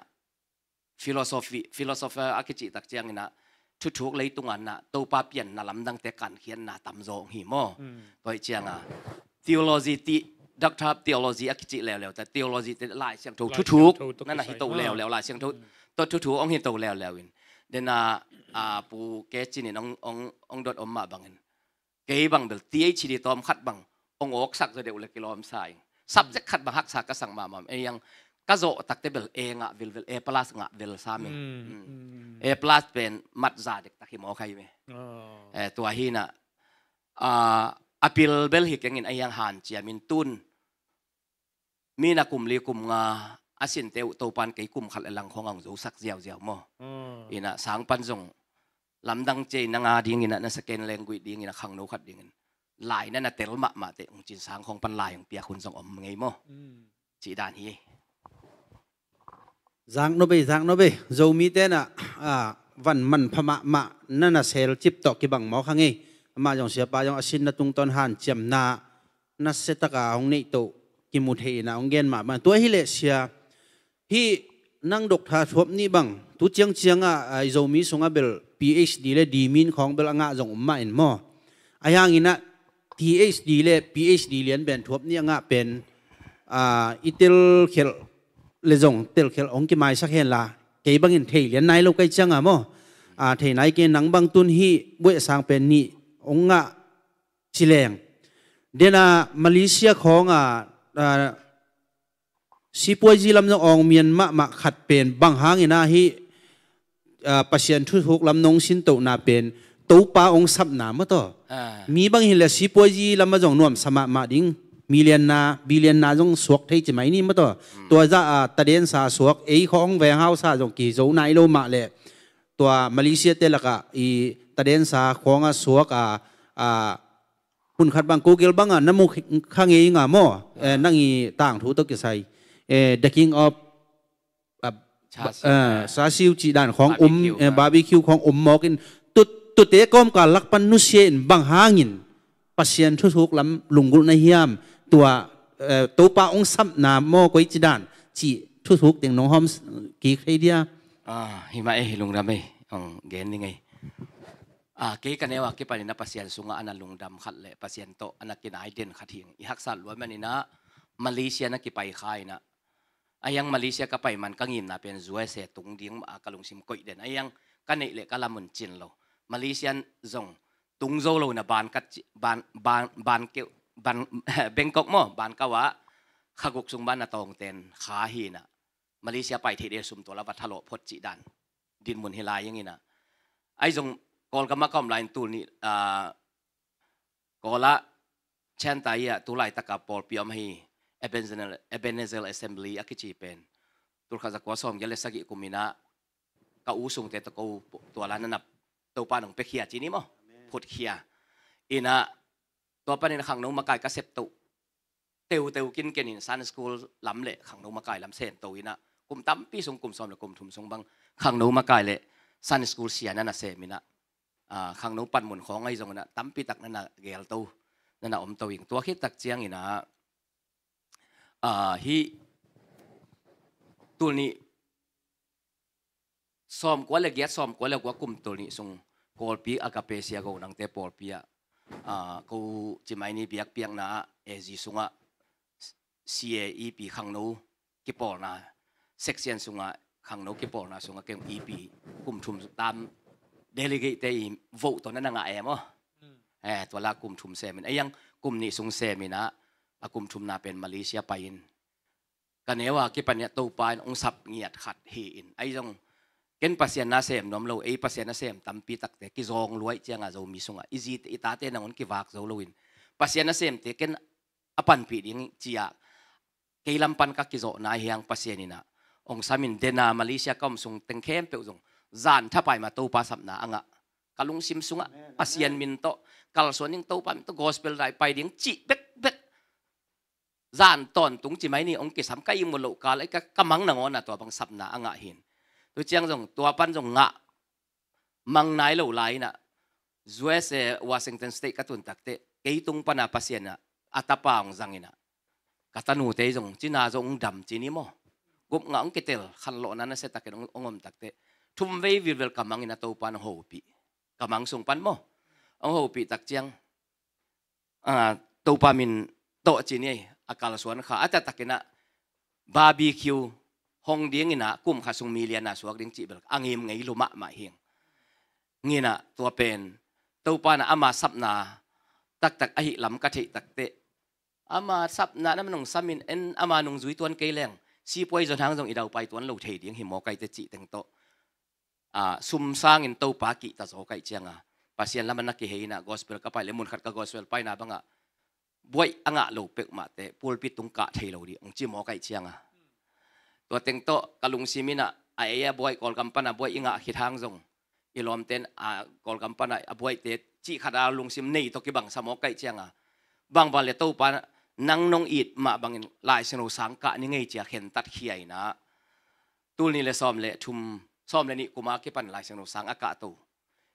ฟิโลโซฟีฟิโลโซฟีอากิจิตักเจียงนะทุกทุกเลยตรงอันนะตัวปาเปียนนะลำดังแต่การเขียนนะตั้มจอหิมอตัวเจียงอ่ะ theology ที่ดักทับ theology อากิจิแล้วแล้วแต่ theology แต่ลายเสียงทูทุกทุกนั่นน่ะฮิโตแล้วแล้วลายเสียงทูตัวทุกทุกองฮิโตแล้วแล้วอินเดน่าอ่าปูเกจินี่องององดอดอมมาบังเงิน cái bằng được tia chỉ đi tóm khát bằng ông ốc sắc rồi đều là cái lòm sai sắp chắc khát bằng hắc sắc cái sang mà mà ấy yang cái rộ tắc tế bel e ngạ vil vil e plus ngạ vil sa mi ừ, ừ. ừ. e plus pen mặt giả được tắc hiểm khai mi e tua hi na à apil bel hi kengin ấy yang han chia min tun mi na kum li kum nga asin teu topan cái kum khát lang khong ang zo sắc dẻo dẻo mo ờ. ina sáng pan zong ลำดังเจนางาดิ่งนะนั่นสเกนแรงกุยดิ่งนะขังโนขัดดิ่งหลายนั่นนะเตลมะมาเตองจินสางของปันลายของเปียคุณสองอมไงมั่วจีดานฮีจางโนเบจางโนเบโจมีเตนะอ่าวันมันพมะมะนั่นนะเซลจิบตอกิบังหมอขังไงมาจงเสียปายองอสินนะตุงตอนหันเจียมนานัสเซตกาองนี่โตกิมุเทนะองเกนมาบัตัวฮิเลเซียฮีนั่งดกทาทวบนี่บัง tu chiang chiang a ai zo mi sunga bel phd le di min khong bel anga jong ma in mo ayang ina phd le phd lian ben thuap ni anga pen a itil khel le jong tel khel ong ki mai sak hen la ke bang in thei lian nai lo kai chang a mo à thầy nãy cái nắng băng tuân hi buổi sáng bên nị ông ngạ chỉ lèng đến là Malaysia khó ngà à si puai gì làm cho ông miền mạ mạ khát bên bằng hàng na hi pasian thu huk lam nong sin to na pen to pa ong sap na ma to mi bang hin la si po ji ma jong nuam sama ma ding million na billion na jong suak thei chi mai ni ma to to za ta den sa suak ei khong ve hau sa jong ki zo nai lo ma le to malaysia te la ka ta den sa khong a suak a a kun khat google bang a namu khang e nga mo nang i tang thu to ki sai the king of ซาซิวจีดานของอมบาร์บีคิวของอมมอกินตุตุเตะก้มกับลักปันนุเชียนบางหางินปัสเซียนทุทุกลำลุงกุนเฮียมตัวตัวปาองซับนามโมกวยจีดานจีทุทุกเตียงน้องฮอมกีใครเดียอ่าฮิมาเอลุงดำเอองเกนยังไงอ่าเกกันเนว่าเกปันนะปัสเซียนสุงอันนั้นลุงดำขัดเลยปัสเซียนโตอันนั้นกินไอเดนขัดทิ้งอีฮักสัตล้วนมันนี่นะมาเลเซียนักกิไปคายนะไอยังมาเลเซียก็ไปมันก็งินนะเป็นรัวเสตุงดิยงมาคกลุงซิมก่อยเด่นไอยังก็เนี่ยเลยก็ละมุนจินโลมาเลเซียจงตุงโจโลนะบานกัดบานบานบานเกบานเบงกอกม่อบานกะวาขากุกซุงบานนะตองเตนขาหีน่ะมาเลเซียไปเทเดซุมตัวละบัตทโลพดจีดันดินมุนเฮลายอย่งงี้นะไอังกอลกมากอมไลน์ตูนี่อ่ากอละเชนไตย่ะตุไลตะกับปอลเปียมฮีเอเบนเซลเอสเซมบลีอักขิจีเป็นตุลขาจักวาสอมยลสกิคุมินะกาอุสุงเตตะกูตัวลานนับตัวปานงเปเคียจีนี่มั้พุดเคียอินะตัวปานินขังนงมากายกาเซปตุเตวเตวกินเกนินซันสกูลลำเละขังนงมากายลำเส้นตัวอินะกลุ่มตั้มปีสงกลุ่มสอมและกลุ่มถุมสงบังขังนงมากายเละซันสกูลเสียนั่นน่ะเซมินะขังนงปันหมุนของไอ้ทรงนะตั้มปีตักนั่นน่ะเกลตัวนั่นน่ะอมตัวอิงตัวคิดตักเจียงอินะ uh, hi tulni som ko le gya som ko le ko kum tulni sung polpi agape sia go nang te polpia a ko chimai ni biak piang na e ji sunga ca e p khang no ki por na section sunga khang no ki por na sunga kem e p kum thum tam delegate te vote to na nga em o เออตัวละกลุ่มชุมเซมินไอ้ยังกลุ่มนี้สุงเซมินะ akum thumna pen malaysia pain kanewa ki panya to pain ong sap ngiat khat hi in ai jong ken pasien na sem nom lo ei pasien na sem tampi tak te ki zong luai chianga zo mi sunga izi te ita te nangon ki wak zo loin pasien na sem te ken apan pi ding chia keilam pan ka ki zo na hiang pasien ina ong samin dena malaysia kom sung tengkem pe jong zan tha pai ma to pa sap na anga kalung sim sunga pasien min to kal soning to pa min to gospel dai pai ding chi bek zan ton tung chi mai ni ong ki sam kai mo lo ka lai ka kamang na ngona tòa bang sập na ngạ hin tôi chiang jong tòa pan jong ngạ mang nai lo lai na US Washington State katun takte keitung pana à pasiana à atapa ong zangina katanu te jong china jong dam chini mo gup nga ong kitel khan lo na na ông ông ong ongom takte thum vei vi vel kamang ina tàu pan ho pi kamang sung pan mo ông ho pi tak chiang à tàu pan min tọ chỉ này akal suan kha ata takina barbecue hong ding ina kum kha sung milia na suak ding chi bel angim ngai luma ma hing ngina tua pen to pa na ama sap na tak tak ahi lam ka thei tak te ama sap na nam nong samin en ama nong zui tuan ke leng si poi zon thang zong idau pai tuan lo thei ding hi mo kai te chi teng to à sum sang in to pa ki ta zo kai chiang a pasien lamana ki heina gospel ka pai le mun khat ka gospel pai na banga บวยอ่างะโลเป็กมาเต่พูดพิตุงกะเทโลดีองจิมอไก่เชียงอ่ะตัวเต็งโตกะลุงซิมินะไอ้ยาบวยกอลกัมปนะบวยอิงะขิทางจงอีลอมเต็นอ่ากอลกัมปนะอบวยเตจีขดาลุงซิมนี่ตกิบังสมอไก่เชียงอ่ะบางวันเลตปานนังนงอิดมาบางลายสนุสังกะนี่ไงเจียเห็นตัดเขียนะตูนี่เลยซ้อมเละชุมซ้อมเลยนี่กูมาเก็บปันลายสนุสังอากาศตู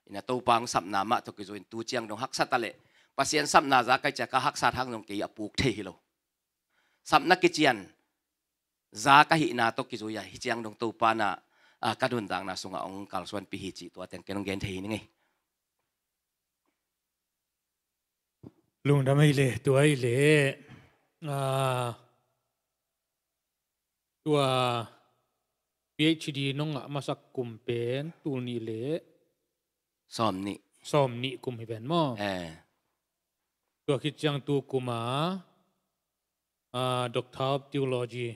อินะตูปังสับนามะตกิจวินตูเจียงดงฮักสัตะเละ pasien sap na za kai cha ka hak sa thang nong ki apuk the hi lo sap na ki chian za ka hi na to ki zu ya hi chiang dong to pa à các đơn giản là sung ông cao xuân pi hi chỉ tua tiền cái nông gen thì nghe luôn đam mê lệ tua ấy lệ à tua PhD nông ạ mà sắc cùng bén tu ni lệ sòm ni sòm ni cùng ตัวคิดจังตัวกุมาอ่าด็อกเตอร์ทิวโลจี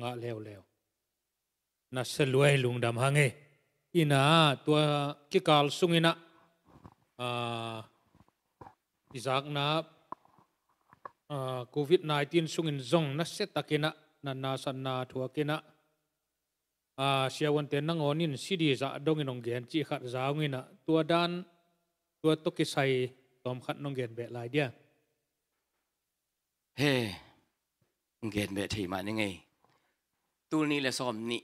งะเลวเลวนั่นสลวยลุงดำฮังเออินาตัวกิกาลสุงินะอ่าที่จากนับอ่าโควิด19สุงินจงนั่นเสตักินะนั่นนาสันนาทัวกินะอ่าเสียวันเต็นนังอนินสิดีจะดงอินองเกียนจีขัดจาวินะตัวด้านตัวตุกิไซอมขัดน้องเกนเบลายเดีย เฮ้งเกนเบถีมานี่ไงตูนี้แหละซอมนี่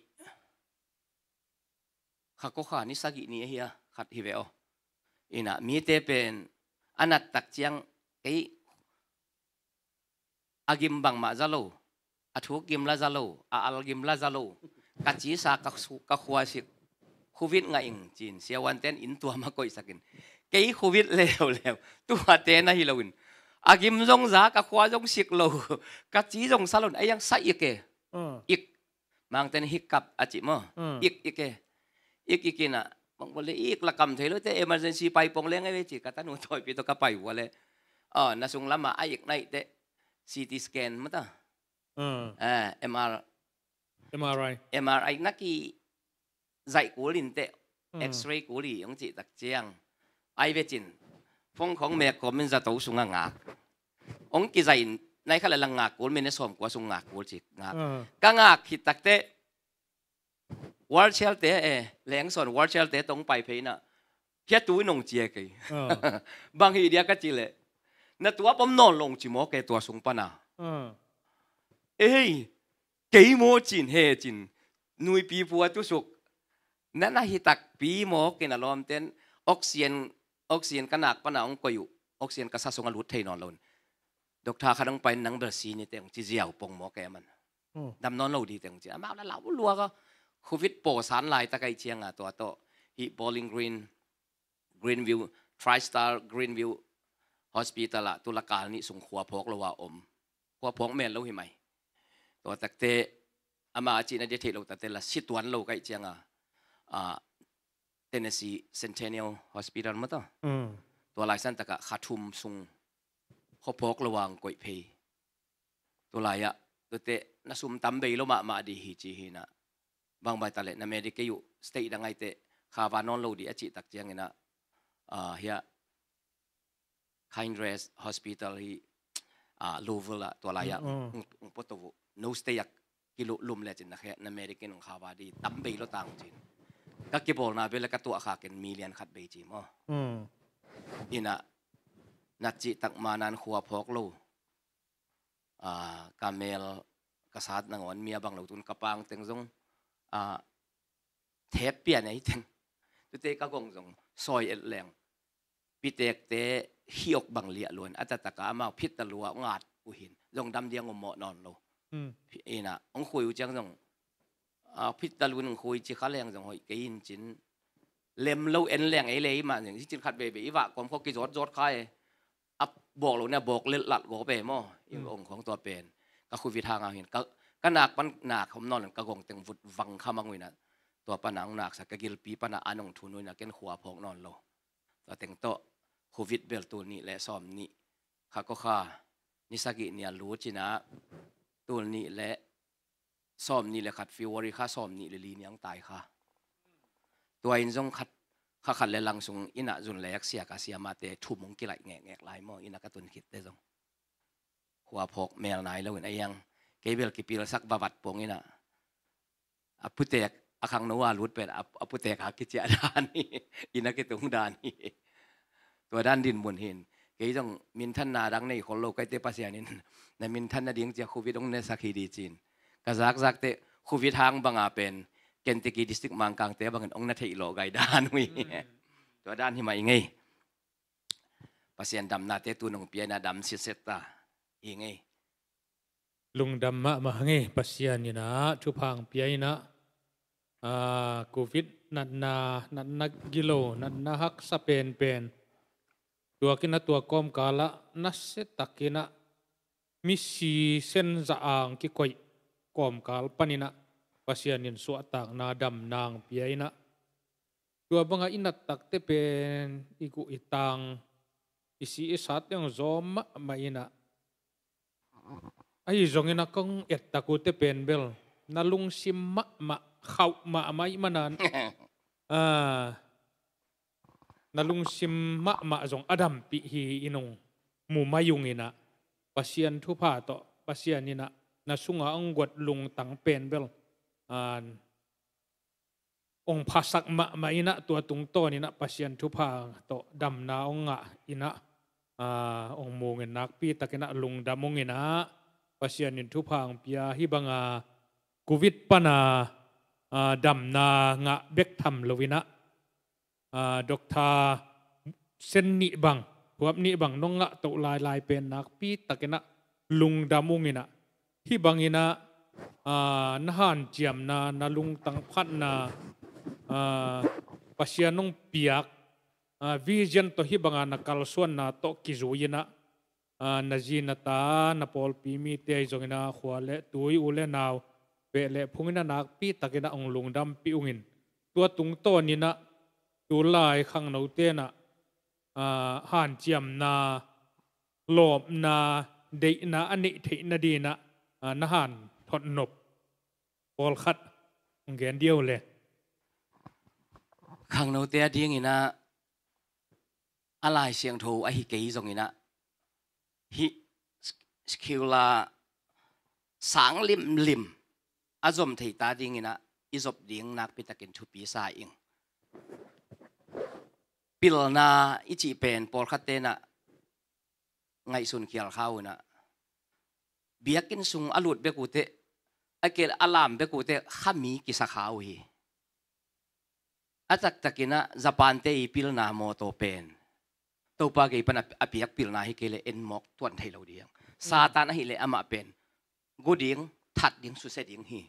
ขักก็ขานี่สักินี่เฮีย ขัดฮิเวออีน่ะมีเตเป็นอนัตตักเจียงไออากิมบังมาซาโลอาทุกิมลาซาโลอาอลกิมลาซาโลกัจจีสากักสุกักควาสิคูวิดไงอิงจีนเสียวันเต้นอินตัวมาก่อยสักิน cái covid leo leo tu hạt thế na hi lawin à kim dong giá cả khoa dong xịt lầu cả chỉ dong salon ấy yang sai ike ik mang tên hiccup à chị mơ ik ike ik ike na bằng bole ik là cầm thế lối thế emergency bay pong lên ngay chị cả ta nuôi thôi bị tôi cả bay qua lên ờ na sung lama ai ik này thế CT scan mất à à MR MRI MRI nắc kỳ dạy cố liền tệ X-ray cố lì ông chị đặc chiang ไอเวจินฟงของเมกมินจะตัวสุงงากองกิในในขลังงากกูมินสมกว่าสุงงากกูจิกงากกงากิดตักเตะวอลเชลเตะเอแหลงส่วนวอลเชลเตะตรงไปเพน่ะเคียตัวนงเจียกบางทีเดียก็จิเลยนตัวผมนอนลงจิมอเกตัวสุงปนาเอ้ยกมจินเฮจินนุยปีพัวตุสุกนั่นนะฮิตักปีหมอกินอารมณ์เต้นออกเสียงออกเสียงกระหนักปะหนังก็อยู่ออกเสียงกระซาสงอรุดเทนอนลนดอกทาขังไปนังเบอร์ซีนี่เต่งจีเจียวปงหมอแกมันดำนอนลอาดีเต่งจีอามาแล้วเราลัวก็โควิดโปสารลายตะไกเชียงอ่ะตัวโตฮิบอลลิงกรีน กรีนวิวทริสตาร์กรีนวิว ฮอสปิตาลตุลการนี่สงขัวพกลว่าอมขัวพกแมนเราเห็ไหมตัวตะเตอามาจีนาเดทเราตะเตละสิตวนเราไกเชียงอ่ะ t น n n e ีเซนเทเนียลฮอสพิท p i t a l m ต่อตัวลายสันตะกะขาทุมซุงขบพกระวังกวยเพยตัวลายอะตัวเตะนัสุมตั้มเบยลมามาดีฮิจีฮินะบางใบตะเล่นอเมริกาอยู่สเตย์ดังไงเตะขาวานอนโลดีอจิตักเจียงนะอ่าเฮีย Kindress Hospital ฮีอ่าลูเวลละตัวลายอะอุปตัวโนสเตย์กิโลลุมเลจินนะเฮียนเมริกันของขาวาดีตั้มเบยลต่างจริงกักกิบอลนาเบลก็ตัวขากันมีเลียนขัดเบจิมออินะนัดจิตักมานันขัวพกลูอ่ากาเมลกษัตริย์นางวันเมียบังเหล่าตุนกระปางเต็งซงอ่า เทปเปียนไอ้เต็งตุเตก็กงซงซอยเอ็ดแรงพิเตกเตะฮิอกบังเลียลวนอัตตะกามาพิตะลัว งาดอุหินลงดำเดียงอมเหมาะนอนโลอิน่ะองคุยอุจังซงพิจารุนคุยจีข้าแรงจังหอยกินจินเลมเลวาเอ็นแรงไอ้เลย มา อย่างที่จินขัดเบบีว่าความเขากิจรจดใครอับบอกเราเนี่ยบอกเล็ดหลัดอกเปมออกองค์ของตัวเป็นก็คุยวิทางเอาเห็นก็ก็หนักปันหนักผมนอนกระกงเต็งฟุดวังข้ามังวินะตัวปนังหนักสักกิลปีปนาอันองทุนวยนะเกนขัวพองนอนโลาตัวเต็งโตโควิดเบลตัวนี้และซ้อมนี้ข้าก็ข้านิสกิเนี่ยรู้จินะตัวนี้และสอมนี่แหละขัดฟิวอริค่าสอมนี่เลยลีนียังตายค่ะตัวอินทรงขัดขาขัดเลยลังสงอินะจุนเลยักเสียกาเสียมาเตทูมงกิไลแงแงหลายมออินะกตุนคิดได้จงหัวพกแมลนายแล้วเห็นไอยังเกเบลกิปีลสักบวัดปวงอินะอภุเตกอคังนวาุดเป็นอภุเตกหากิจาดานีอินะกิตุงดานีตัวด้านดินบนหินเกยจ้องมินทันนาดังในคนโลกใกล้เตปัสยานินในมินทันนาดิ้งเจ้าโควิดองเนสักฮีดีจีนกะซักซักเตะคูวิทางบังอาเป็นเกนติกีดิสติกมังกางเตะบังเงินองนาเทอิโลไกด้านวิตัวด้านที่มาอีไงภาษาดำนาเตตุนงเปียนาดำเสเซตาอีไงลุงดำมะมาไงภาษานี่นะชุพังเปียนะอ่าโควิดนัดนานัดนักกิโลนัดนาฮักสเปนเป็นตัวกินตัวกอมกาละนัสเซตักินะมิสีเซนจางกิคอย kom kal panina pasianin su atak na dam nang piaina dua banga inat tak tepen pen iku itang isi isat yang zoma maina ai zongina kong et taku tepen bel nalung si ma ma khau ma mai manan ah nalung si ma ma zong adam pi hi inong mu mayungina pasian thupa to pasianina ina นาสุงาองกวดลุงตังเป็นเบลองภาษักมไม่นันะตัวตุงโตนี่นะปัชยันทุพาโตดำนาองะอินะองมูเงินนักปีตะกินะลุงดำมงเงินะปัสยันนทุพางปียาฮิบังอากูวิดปนาดำนางะเบกธรรมลวินะดกทาเส้นนิบังพวกนิบังน้องละโตลายลายเป็นนักปีตะกินะลุงดำมงเงินะ hi bangina ina ah, na han chiam na na lung tang phat na à ah, pasianung piak ah, vision to hi banga na suan na to kizuina à na ji na ta na pol pi mi te jongina khwale tui ule naw ve le ina nak pi takina ong lung dam pi ungin tua tung to ni na tu lai khang no te na à han chiam na lộp na đệ na anh thị na di na นหันทอนนบบอลคัดงแกนเดียวเลยขังเราเตียดิงอีนะอะไรเสียงโทไอฮิเกยจงอีนะฮิสกิลลาสังลิมลิมอารมณ์ที่ตาดิงอีนะอิจบดิ้งนักปิตากินทุปีสายเองปิลนาอิจิเป็นปอลคัตเตนะไงสุนเกียลเข้าน่ะเบียกินสุงอลุดเบกูเตอเกลอลามเบกูเตขามีกิสขาวฮีอาจักตะกินะญี่ปุ่นเตอพิลนาโมโตเป็นตัวปากีปันอภิยักพิลนาฮิเกเลเอ็นมอกตวนไทยเราเดียงซาตานฮิเลอามาเป็นกูดิงถัดดิงสุเสดิงฮี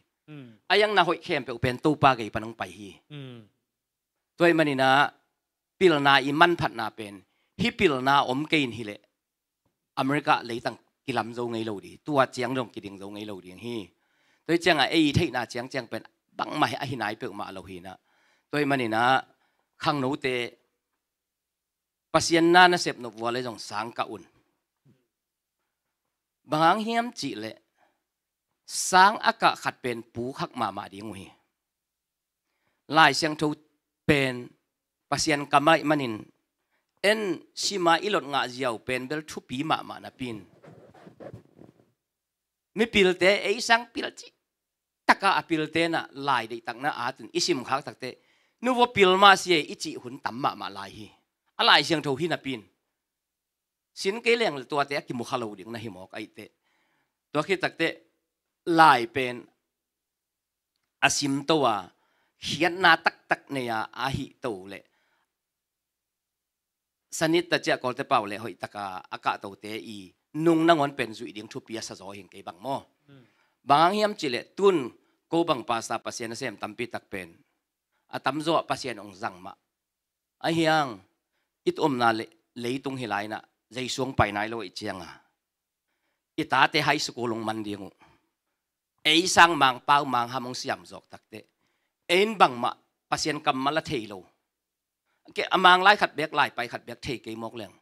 อายังนาหอยเข้มเปเป็นตัวปากีปนองไปฮีตัวมันนี่นะพิลนาอิมันผัดนาเป็นฮิพิลนาอมเกินฮิเลอเมริกาเลยตั้งกิลำโจงไงเราดีตัวเจียงลงกิดิ่งโจงไงเราดีฮีตัวเจียงไอเอที่น่าเจียงเจียงเป็นบังไม่ไอหินายเปลือกมาเราหินะตัวมันนี่นะข้างโนเตปัสยันนานะเสพนบวัวเลยจงสังกะอุ่นบางเฮียมจิเลยสังอากาศขัดเป็นปูขักมามาดีงวยลายเสียงทูเป็นปัสยันกำไรมันินเอ็นชิมาอิลดงาเจียวเป็นเบลทุปีมามานะปิน mi pil te ei sang pil chi taka a pil te na lai dei tak na a tin isim khak tak te nu wo pil ma si e ichi hun tam ma ma lai hi a lai siang tho hi na pin sin ke leng tua te ki mu khalo ding na hi mok ai te to khi tak te lai pen asim to wa hian na tak tak ne ya a hi to le sanit ta cha kol te pau le hoi taka aka to te i nung nang on pen zui ding thu pia sa zo hing ke bang mo hmm. bang hiam chile tun ko bang pa sa pasien sem tampi tak pen atam zo pasien ong zang ma a hiang it om na le leitung hilai na zai suang pai nai lo ichianga ita te high school long man dingu ei sang mang pau mang hamong siam jok takte ein bang ma pasien kam mala thei lo ke amang lai khat bek lai pai khat bek thei ke mok leng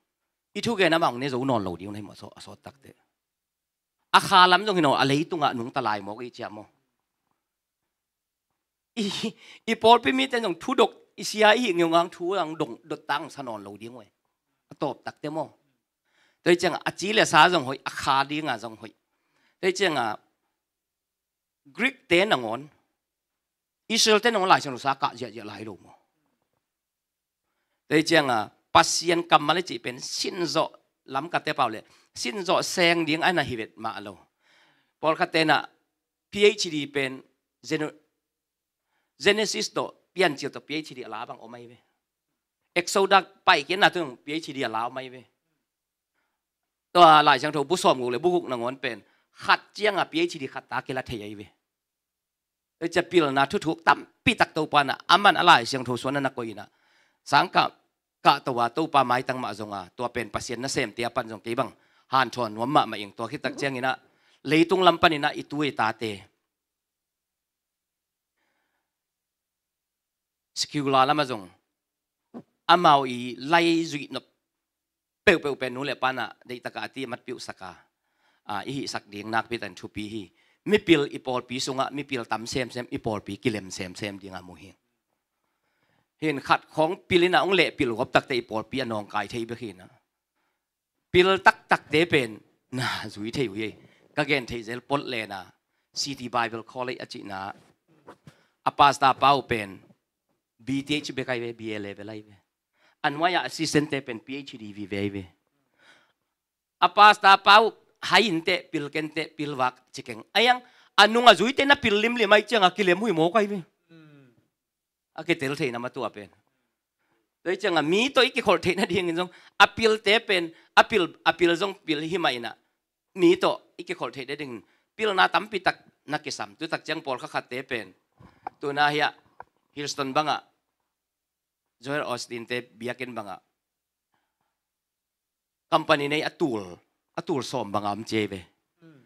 ít thu cái nó bằng nên dấu non lầu đi này mà số số tắc thế à khá lắm trong khi nào lấy tung à nung ta lại một cái chia mò ý ý bỏ bên mi độc ý xia ý ngang thu rằng động đột tăng sa non lầu đi ngoài top tắc thế mò tới chừng à chỉ là sa dòng hội à khá đi ngà dòng hội tới chừng à Greek tên là ngon Israel tên là lại sang sa cả dẹt dẹt lại đồ mò tới chừng à ปัสยันกรรมมาเลิจิเป็นสิ้นโจล้ำกัตเตเปล่าเลยสิ้นโจแซงเดียงไอ้นาฮิเวตมาเลยพอคัตเตน่ะพีเอชดีเป็นเจ e n e s i s ตัวเปี่ยนจิตตัวชดีลาบังโอไม่เวเอ็กโซดักไปเขียนนะตรงพ PhD ลาออกไม่เวตัวหลายช่างทบุษมกูเลยบุกนังอนเป็นขัดเจียงอ่ะพีเอชดีขัดตาเกลาเทยัยเวจะเปลี่ยนนะทุกๆตั้มปีตักตัวปาน่ะอามันอะไรช่างทบุ่มนั่นนักกูยิน่ะสังกับกะตัวตู้ปลาไม้ตั้งมาจงอ่ะตัวเป็นปลาเซียนนะเยมเตียปันจงกีบังหันชวนหัวมะมาเองตัวคิดตักเจียงนี่นะเลยตุงลำปันนี่นะอีตุยตาเตสกิลลาละมาจงอามาอีไล่จุกนบเปยวเปยวเป็นนู่นแหละปานะได้ตะกาตีมัดปิวสกาอ่าอีสักเดียงนักพิรันชูปีฮีมิปิลอีปอลปีสุงะมิปิลตำเซมเซมอีปอลปีกิเลมเซมเซมดีงามูเฮงเห็นขัดของปิลินาองเละปิลกบตักเตปอดปีอนองกายเทียบปขีนะปิลตักตักเตเป็นน่าสุยเทียเยก็เกณฑ์เทียเซลปดเลนะซีทีไบเบิลคอลเลจอจินะอปาสตาเป้าเป็นบีทีเอชเบกายเวบีเอเลเวไลเวอันว่ายาซิสเซนเตเป็นพีเอชดีวีเวเวอปาสตาเป้าหายนเตปิลเกนเตปิลวักจิเกงไอยังอันนุ่งอาจุยเตนะปิลลิมลิมไอเจงอากิเลมุยโมกายเว a ke tel thein ama tua pen doi changa mi to ki khol thein a ding jong apil te pen apil apil jong pil hi mai na mi to ki khol thein de ding pil na tam pi tak na ke sam tu tak chang pol kha kha te pen tu na hiya Houston banga Joel Austin te biakin banga company này atul atul som bangam cheve hmm.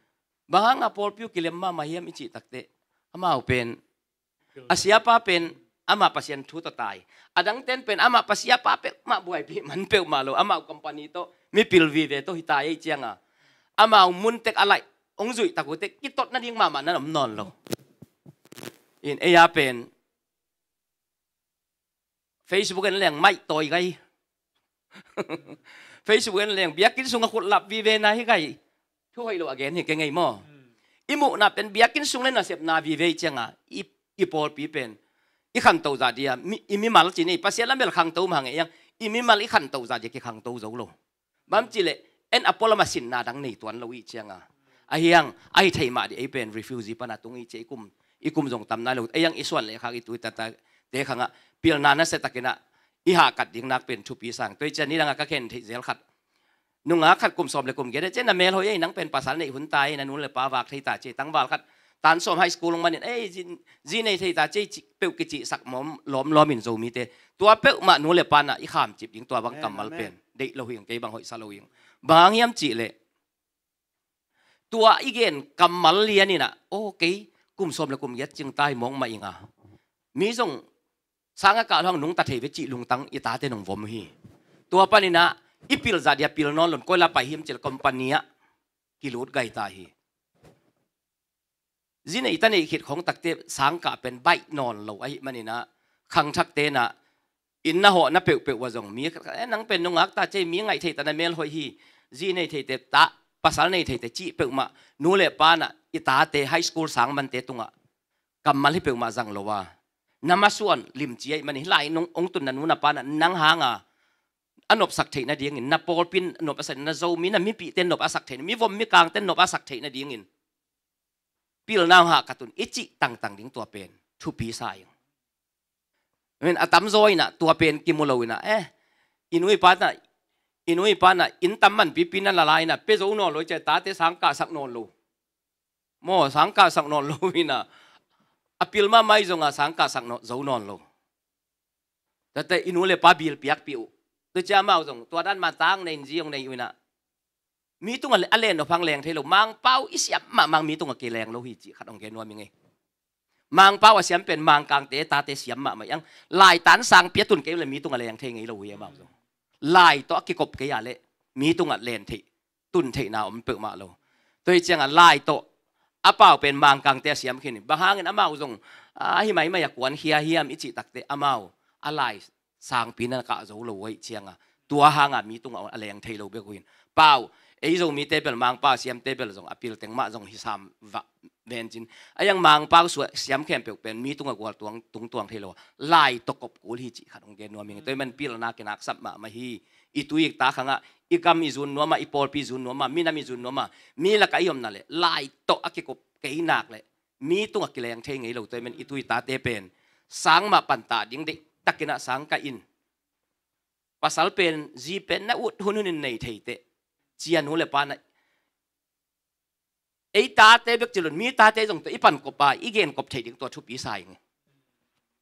banga nga pol piu kilem ma ma hiam ichi takte amau pen asia pa pen ama pasien thu to tai adang ten pen ama pasia pa pe ma buai bi man pe malo ama company to mi pil vi ve to hitai e chianga ama mun tek alai ong zui ta ko tek ki tot na ding ma ma na non lo in eya pen facebook en leng mai toi gai facebook en leng biak kin sunga khut lap vi ve na hi gai thu hoi lo again he ke ngai mo hmm. imu na pen biak kin sung le na sep na vi ve chianga i i pol pi pen อีขันตัวจัดเดียมีอีมีมาลจีนี่ภาษาลเมลขันตัวมังเอียงอีมีมาลอีขันตัวจัดเดียขันตัวจ้าโลบัมจีเลเอ็นอพอลมาสินนาดังนี่ตัวนั้นเเชียงอ่ะไอ้ยังไอ้ไทยมาดิไอ้เป็นรีฟิวซีปนดตุงอีเจกุมอีกุมจงตำนายเราไอ้ยังอีส่วนเลยคับอีตัวแต่แต่เด็กขังอ่ะเปียนานะเสตักินะอีหากัดดิ่งนักเป็นชุปีสังตัวเจนี่ดังก็เข็นที่เซลขัดนุ่งอะขัดกลุ่มสอบเลยกลุ่มเกดเจนน่ะเมลเฮียนังเป็นภาษาในหุ่นตายนั่นนู้นเลยป้าวากไทยตาเจตังวาลขัด tán xóm high school mà nên ấy gì này thầy ta chơi biểu cái chỉ sắc móm lõm lõm mình zoom thế tua biểu mà nô lệ pan à ít hàm chỉ những tua băng cầm mal pen để lâu hiền cái bằng hội sa lâu hiền bằng hiếm chỉ lệ tua igen cầm mal liền nè ok, cái cùng xóm là cùng nhất chừng tai mong mà yên à mỹ dùng sáng cả hoàng nung ta thấy với chị lung tăng y tá tên ông vòm hi tua pan nè ipil zadia pil non lon coi là bài hiếm chị là company á kilot gai ta hi จีนไอีตันไอ้ขิดของตักเตสังกะเป็นใบนอนเราไอ้มันนี่นะขังชักเตนะอินนะหัวนะเปียวเปียวว่าจงมีนังเป็นนงักตาเจมีไงเทตันเมลหอยฮีจีนไอีเทเตตะภาษาในเทเตจีเปียวมานูเลปานะอิตาเตไฮสคูลสังมันเตตุงะกำมาลให้เปียวมาจังเราว่านามาส่วนลิมจีไอ้มันนี่ไล่นงองตุนนันนูนะปานะนังหางอ่ะอันนบสักเทนนดียงินนาโปลปินนบอสัยนาโจมีนะมีปีเต้นนบอสักเทนมีวมมีกลางเต้นนบอสักเทนนาดียงิน pil nau ha katun ichi tang tang ding tua pen thu pi sa yung men atam zoi na tua pen ki mulo na eh inui pa na inui pa na in tam man pi pi na la lai na pe zo no lo che ta te sang ka sak non lo mo sang ka sak non lo ina apil ma mai zo nga sang ka sak no zo non lo ta te inu pa bil piak pi u tu cha ma zo tua dan ma tang nei ji ong nei u na มีตุงอะไรอะไรนอพังแรงเทลมังเป้าอิสยามมังมีตุงกี่แรงโลหิจิขัดองเกนวมังไง มังเป้าอิสยามเป็นมังกลางเตตาเตสยามมามายังลายตันสังเปียตุนเกลมีตุงอะไรยรงเทงไงเราิตียมาลายตัอกิกบกี่อะไรมีตุงอะไรเทิตุนเทนาวมเปิดมาเราตัวเจียงอะลายตัออาเป้าเป็นมังกลางเตสยามขึ้นบางเงินอามาอุจงอาหิไม่ไม่อยากกวนเฮียเฮียมอิจิตักเตอามาอะไรสังปีนันกะโจโลหิตเจียงอะตัวหางอะมีตุงอะไรยรงเทเราเบกุนเป้า ấy zo mi table mang bao pa siam table zong apil teng ma zong hisam va ven chin ayang mang bao su xiêm kem pe pen mi tung ở quạt tung tung tuang thelo tóc tokop kul hi chi khanong gen no ming tôi man pil na cái nak sap ma ma hi itui ta khanga cam mi zun no ma ipol pi zun no ma mi na mi zun no ma mi là cái yom na le lai to ake ko cái nak le mi tung ở cái leng thei ngei lo toy man itui ta te pen sang ma pan ta ding cái takina sáng cái in pasal pen ji pen na ut hunun nei thei te chian hu le pa na ei ta te bek chilun mi ta te jong to ipan ko pa gen kop thei dik to chu pi sai ngi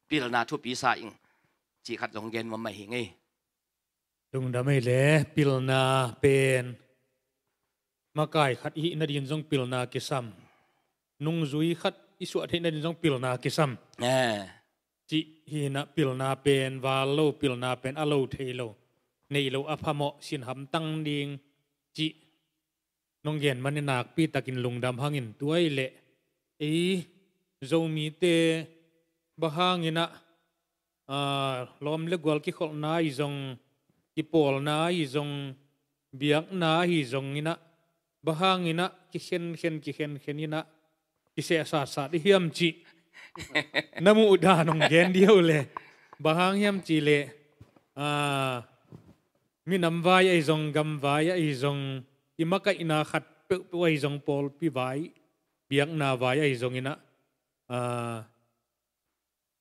pi la na thu pi sai ing chi khat jong gen ma mai hi ngi tung da mai le pil na pen ma khát khat hi na din jong pil na ki sam nung zui khat isu athe na din jong pil na ki sam chỉ hi na pil na pen wa lo pil na pen alo lo lo nei lo a phamo sin ham tang ding จีนงเย็นมันนนักปีตักินลงดำหางินตัวเล่เอ้ยจงมีเตบะหางินะลอมเล็กกวลกิขอลนายจงกิปอลนายจงเบียกนาฮีจงงินะบะหางินะกิเข็นเข็นกิเข็นเข็นงินะกิเสสาสาดิเฮียมจีน่มูดานงเย็นเดียวเล่บะหางเฮียมจีเลอ่า mi nam vai ai zong gam vai ai zong i ma kai na khat pe pe ai zong pol pi vai biak na vai ai zong ina a ah,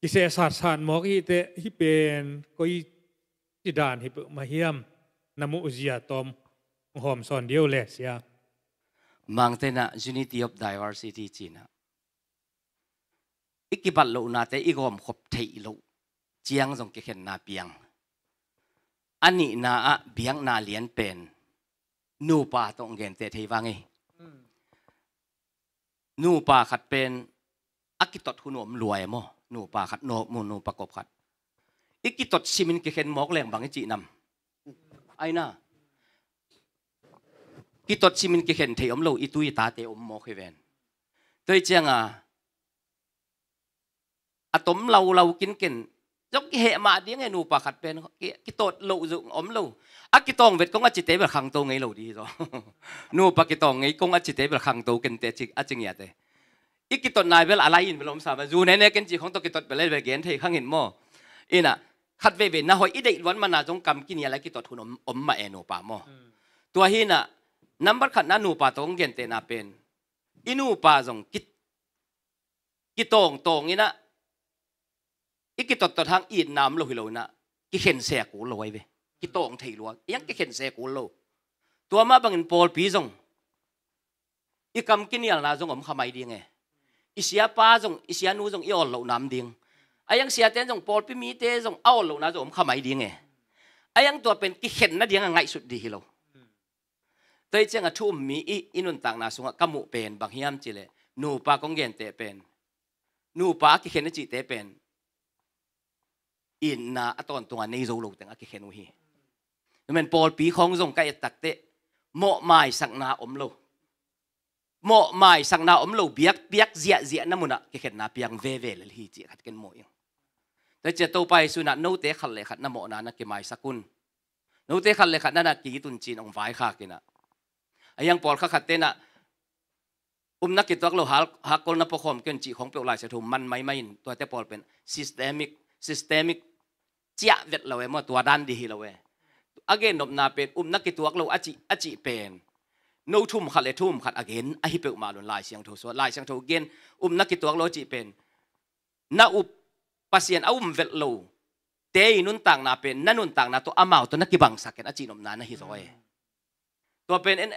ki se sat san mo ki te hi pen koi ti dan hi pe ma hiam namu uzia tom hom son dio le sia mang te na unity of diversity china ikibat lo na te igom khop thei lo chiang zong ke khen na piang อันนี้นาเบียงนาเลียนเป็นนูปาตรงเกนเตทีว่าไงนูปาขัดเป็นอักิตดหุนมรวยมั้นูปาขัดโนมูนูประกบขัดอีกิตดชิมินกิเคนมอกแรงบางจีนำไอ้น่ากิตดชิมินกิเคนเทียมโลอิตุยตาเตอมมอกเวนตัวเจ้าอ่ะอะตมเราเรากินเก่น dốc cái hệ mà tiếng hệ nụ bà khát bên cái cái tột lậu dụng ốm lù à cái tòng việt công a chỉ tế bật khăng tô ngay lẩu đi rồi nụ bà cái tòng ngay công a chỉ tế bật khăng tô kinh tế chỉ ăn chỉ nghe thế ít cái tột này với lại in với lom sao mà dù này này kinh chỉ không tôi cái tột bên lên về gen thì khang hiện mò in ina khát về về na hồi ít đấy vẫn mà na trong cầm kinh nhà lại cái tột hồn ốm ốm mà hệ nụ bà mò ừ. tua hi na nắm bắt khát na nụ bà tông gen tế na bên inu bà dòng kít cái tòng tòng ina อีกตัวตัวทางอีนน้ำลอหลอยนะกิเข็นเสกูลอยไปกิโตงไทยลอยยังกิเข็นเสกูโลตัวมาบังอินพอลปีจงอีกคำกินนี่ละจงอมขมายดีไงอีเสียป้าจงอีเสียนู้จงอีออลล่น้ำดิงไอยังเสียเต้นจงพอลปีมีเต้จงเอาล่น้ำจงอมขมายดีไงไอยังตัวเป็นกิเข็นนะดียังไงสุดดีฮิโลตัวเจ้าทุ่มมีอินุนต่างนาสงกมุเป็นบางเฮียมจิเลนูปากงเกนเตเป็นนูปากิเข็นจิเตเป็นอินนาอตอนตัวในโซโลแต่งกิเคนุฮีมันปอลปีของทรงกายตักเตะหมอกไม้สังนาอมลเหมอกไม้สังนาอมลลเบียกเบียกเสียเสียนั้ำมันกิเคนนาเปียงเวเวลลีจีขัดกันหมย่างแต่จะโตไปสุนัขโนเตะขัดเลยขัดนั้หมันนานกิไม้สักุลโนเตะขัดเลยขัดนั่นกิตุนจีนองไฟขากินะไอยังปอลขัดขัดเตะนะอุ้มนักกิจวัเราหาหาคนนับพกหอมเกันจีของเปลวไหลเสถุมมันไม่ไม่ตัวแต่ปอลเป็นซิสเตมิก systemic chia vet lo em tua dan di hi lo again nop na pen um nakituak lo achi achi pen no thum khat le thum khat again a hi pe ma lon lai siang tho so lai siang tho again um nakituak lo chi pen na up pasien aum vet lo te nun tang na pen na nun tang na to amao to nakibang saken achi nom na na hi zo e to pen en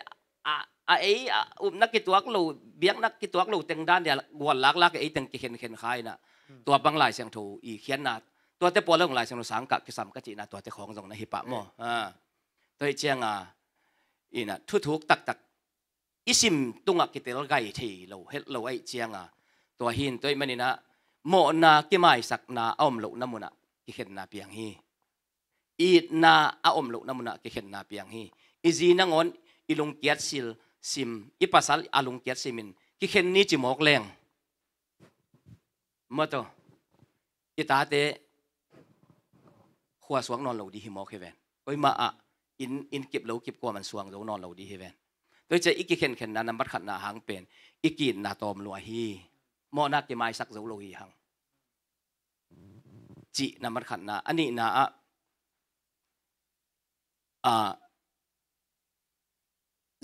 a a ei um nakituak lo biang nakituak lo teng dan dia wal lak lak ei teng ki hen hen khai na ตัวบางลายเสียงถูอีเขียนนาตัวเตปอเรื่องลายเสียงสังกัคกิสัมกจินาตัวเตขององนะฮิปะมออ่าตัวเจียงอ่ะอีน่ะทุทุกตักตักอิสิมตุงกิเตลไกทีเราเฮ็ดเราไอเจียงอ่ะตัวหินตัวม่นี่นะโมนากิมมยสักนาออมลุนมุนะกิเห็นนาเปียงฮีอีนาออมลุนมุนะกิเห็นนาเปียงฮีอีจีนงอนอีลุงเกียรติสิลซิมอีปัสสลอาลุงเกียรติสิมินกิเห็นนี้จิมอกแรงมืต่ออีตาเตขัวสวงนอนเหลาดีหิมอเคเวนเอ้ยมาอะอินอินเก็บเหลาเก็บกวามันสวงเรานอนเหลาดีเฮเวนโดยจะอีกเข็นเข็นนั้นนำบัดขันนาหางเป็นอีกินนาตอมลัวฮีมอนักะไม่สักเราโลหีหังจีนำบัดขันนาอันนี้นาอะอ่า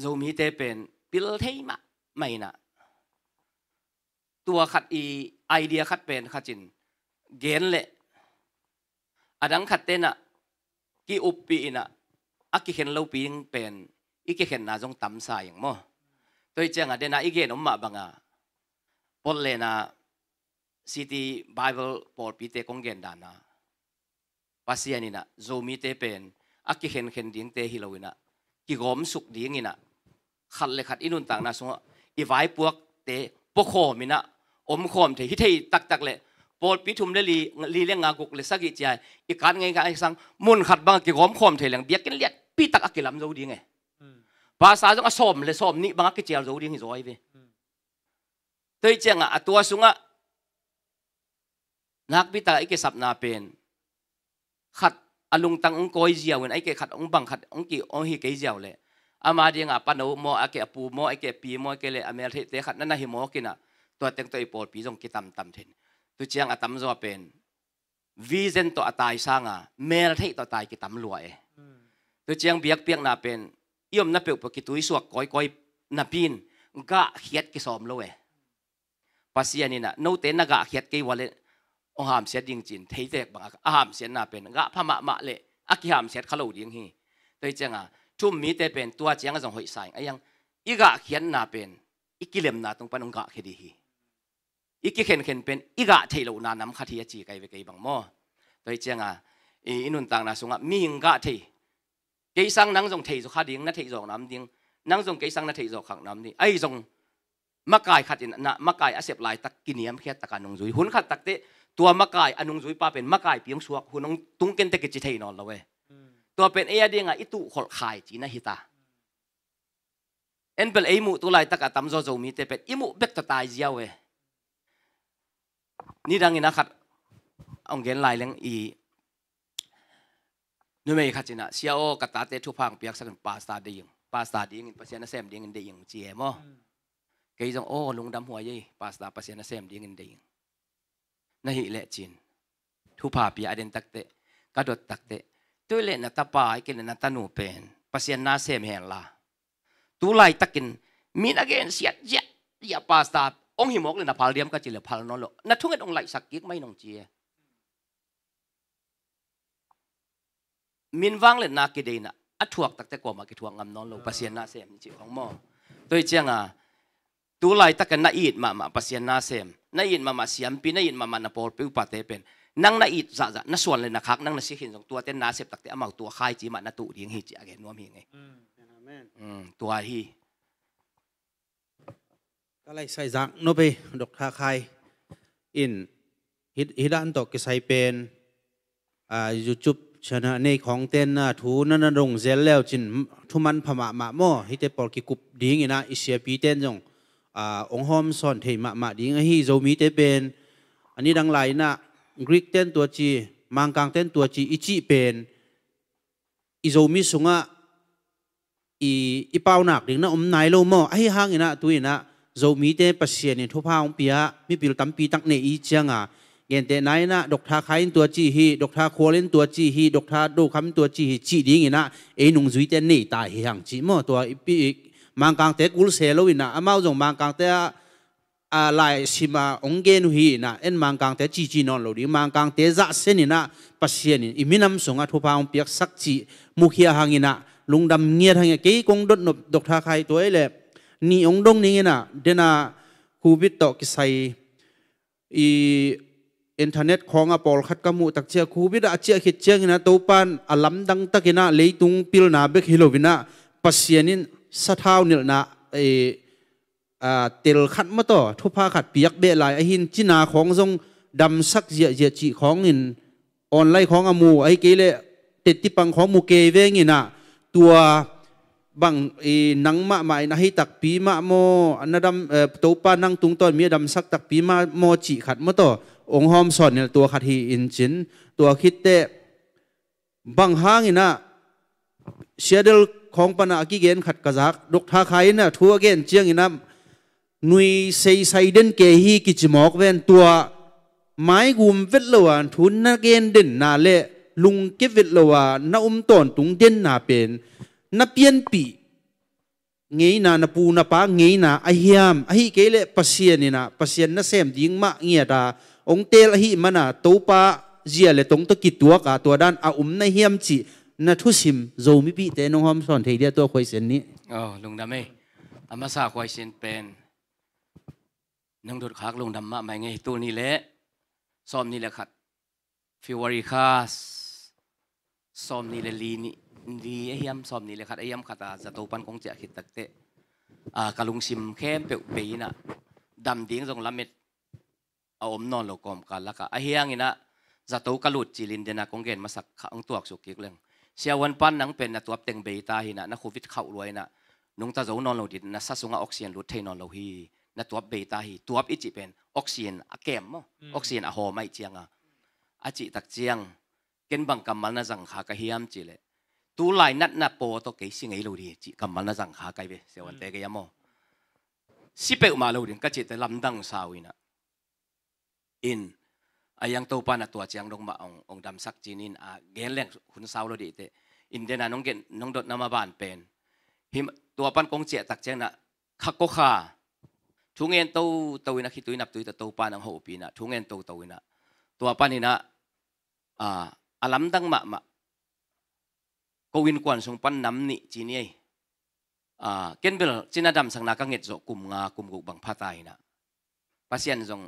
รามีเตเป็นปิลเทมะไม่นะตัวขัดอีไอเดียขัดเป็นขัดจินเกนเละอดังขัดเต้นะกี่อุปปีนะอักกี่เห็นเราปีงเป็นอีกเห็นนาจงตำสายอย่างมั่วตัวเจ้าเดน่าอีกเห็นอมมาบังอ่ะปนเลยนะซิตี้ไบเบิลปอดปีเตคงเกนดานะภาษานี่นะ zoom เตเป็นอักกี่เห็นเห็นดิ้งเตฮิโลวินะกี่หอมสุกดิ้งนี่นะขัดเลยขัดอินุนต่างนะสงอีไว้พวกเตปกโคมินะอมขอมเทฮิเทตักตักเลยปวดปิทุมเลลีลีเลี้ยงงากุกเลยสักกี่ใจอีการไงกันไอ้สังมุนขัดบางกี่อมขอมเทหลงเบียกินเลียดพี่ตักอักลำเราดีไงภาษาจงองสมเลยสมนี่บางกี่เจียวเราดีให้ร้อยไปเตยเจียงอ่ะตัวสุงอ่ะนักพิตาไอ้กกศับนาเป็นขัดอลุงตังองกอยเจียวเงินไอ้กกขัดองบังขัดองกี่องฮีกิเจียวเลยอามาดีงอ่ะปนุโมอไอเกปูโมอไอเกปีโมอไอเกเลยอเมริเตขัดนั่นน่ะฮิมกินอ่ะตัวเต็งตัวอีโปดปีจงกิตำตำเทนตัวเจียงอัตำจวเป็นวีเซนตัวตายสร้างอ่ะเมลเทตัวตายกิตำรวยตัวเจียงเบียกเปียกนาเป็นเอี่ยมนับเปียกปกิตุยสวกก้อยก้อยนับปีนกะเขียดกิสอมเวยภาษีอนี้นะโนเตนกะเขียดกิวเลยองหามเสียดิ่งจินเทยเจกบังอาหามเสียนาเป็นกะพมะมะเละอักิหามเสียขลุ่ยดิ่งฮีตัวเจียงอ่ะชุ่มมีแต่เป็นตัวเจียงก็ส่งหอยส่ไอ้ยังอีกะเขียนนาเป็นอีกิเลมนาตรงปนองกะเคดีฮีอีกเข็นเข็นเป็นอีกะเทโลนาน้ำขาที่จีไกเวกบังมอตัวเจียงอ่ะอีนุนต่างนาสงะมีงกะเทกยสังนังจงเทสุขัดิ้งนัทเทจน้ำดิ้งนังจงกยสังนัทเทจขังน้ำนี่ไอ้จงมะกายขัดอินนะมะกายอาเสยบลายตักกินเนียมแค่ตะการนงจุยหุ่นขัดตักเตตัวมะกายอนุงจุยป้าเป็นมะกายเปียงสวกหุ่นนงตุงเกนตะกิจเทนอนละเวตัวเป็นเอเดี้งอ่ะอิตุขลขายจีนะฮิตาเอ็นเปิลไอหมูตัวลายตะกะตำโจโจมีแต่เป็นอิหมูเบกตะตายเจียวเวนี่ดังนี้นะครับเอาเงินลายเลี้ยงอีนี่ไม่ขัดจินะเชียวกระตาเตทุพังเปียกสักปาสตาดียงปาสตาดียิงปัสยานเซมดียิงไดียงเจียมอ่แกยังโอ้ลงดำหัวยี่ปาสตาปัสยานเซมดียิงไดียงนี่แหละจิน ทุพาปีอเดนตักเตกระโดดตักเตตัวเล่นนัตปาไอ้กินนัตนูเป็นปัสยานาเซมเฮนลาตัวไล่ตักิน มีนักเงินเสียจดเจียปาสตาองหิมกเลยนะพาเลียมก็จิเลพาลนอนลนะทุ่งเงินองไหลสักกิกไม่นองเจียมินวังเลยนากิเดนะอัทวกตักแต่กว่ามากิทวงงำนอนลงปัสยนาเซมจิของมอโดยเจียงอ่ะตัวไหลตักกันนาอีดมามาปัสยนาเซมนาอีดมามาเสียมปีนาอีดมามานาปอลปิวปาเตเป็นนั่งนาอีดจะจะนั่งส่วนเลยนะครับนั่งนั่งสิหินสองตัวเต้นนาเซบตักแต่เอามาตัวคายจีมาน้าตุเดี้ยงหิจิอาเกนัวมีไงตัวที่ก็เลยใส่จักโนไปดอกทาคายอินฮิดฮิดันตอกใส่เป็นอ่ายูทูบชนะในของเต้นนะถูนั่นรงเซลแล้วจินทุมันพม่ามาโมฮิเตปอลกิกุบดิ้งนะอิเชียปีเต้นจงอ่าองหอมซอนเทมามาดิ้งฮีโจมีเตเป็นอันนี้ดังไหลนะกรีกเต้นตัวจีมังกังเต้นตัวจีอิจิเป็นอิโจมีสุงะอีอีเปาหนักดิ้งนะอมนายโลโมไอห่างนะตุยนะ zo mi te pasien in thupa ong pia mi pil tampi tak ne i changa gen te nai na dok tha khain tua chi hi dok tha lên tua chi hi độc tha do kham tua chi hi chi ding ina e nung zui te nei ta hi hang chi mo tua ipi mang kang te kul se lo ina amao jong mang kang te à lại xí mà ông ghen huy na en mang càng tế chi chi non lầu đi mang càng tế dạ sen na pasien in imi nam song a thu pa ông piak sắc chi mu hàng hang ina lung đam nghiệt hang cái e công đốt nộp độc tha khai tuổi e lệ ni ong dong ni na dena covid to kisai i internet khong a pol khat kamu tak chia covid a chia khit chia na to pan alam dang takina leitung pil na bek hilovina pasianin sathau nil na e a tel khat ma to thupa khat piak be lai a hin china khong jong dam sak zia zia chi khong in online khong amu ai kele te ti pang khong mu ke ve ngina tua บังอีนังมะมาอินะฮิตักปีมาโมอันาดำมเอ่อตัวปานังตุงต้นมีดำสักตักปีมาโมจีขัดมัตโตองค์หอมสอนเนี่ยตัวขัดฮีอินจินตัวคิดเตะบังห้างอินะเชียดลของปนากิเกนขัดกระจักดกทาไขนะทัวเกนเจียงอินะนุยเซไซเดนเกฮีกิจมอกเวนตัวไม้กุมเวทละวันทุนนาเกนเดินนาเลลุงเก็บเวทละวันนาอุมต้นตุงเดินนาเป็นนับเพียนปีงี้นะนับปูนับปางี้นะไอ้เฮียมไอ้เกล็ดพัศเยนี่นะพัศเยนนั่นเสียมดิ้งมาเงียดาองเตลไอ้มันอ่ะตัวปาเจียเล่ตรงตะกิดตัวกาตัวด้านอาอุ้มในเฮียมจีนัทุสิมโจมิปีเตนองหอมสอนเทียตัวควายเสีนนี้อ๋อลุงดำไหมอามาซาควายเสีนเป็นนังดดคากลุงดำมาไม่ไงตัวนี้แหละซ้อมนี่แหละครับฟิวอริคัสซ้อมนี่แหละลีนีดีไอ้ยำมสอบนี่เลยครับไอ้ยำมขัดตาจะตัวปันคงจะขิดตักเตะกะลุงซิมเข้มเปียวปีน่ะดำดิ้งทรงละเม็ดเอาอมนอนหลกอมกันล้วก็ไอ้เฮียงนี่นะจะตัวกระลุดจีลินเดนะคงเกณฑ์มาสักขังตัวสุกิกเรื่องเสียวันปั้นนังเป็นนะตัวเต็งเบตาหินะนะโควิดเข้ารวยนะนุ่งตาโจนอนหลดิดนะสัสงออกเิียนลุดเทนอนหลฮีนะตัวเบตาหีตัวอิจิเป็นออกเิียนอะเกมม่ออกเิียนอะหอไม่เจียงอ่ะอจิตักเจียงเกินบังกำมันนะสังขากะเฮียมจีเลย tu lại nát nát bỏ to cái suy nghĩ lâu đi chỉ cầm mà rằng khá cái về sẽ vấn đề cái gì mà ship bẹo mà lâu đi cái chuyện làm đằng sau ina in ayang tàu pan tua chiang đông mà ông ông đam sắc chín in à ghé leng hun sao lâu đi thế in đến là nông kiện nông đốt nam bản pen him tua pan công chuyện tắc chiang na khắc cố khá chúng em tàu tàu ina khi tụi nạp tụi tàu pan ông hậu pina chúng em tàu tàu ina tua pan ina à alam à đăng mà mà câu in quan sung pan nam ni chi ni à ken bil china đam sang na ka nget zo kum nga kum à, gu bang phatai na pasian zong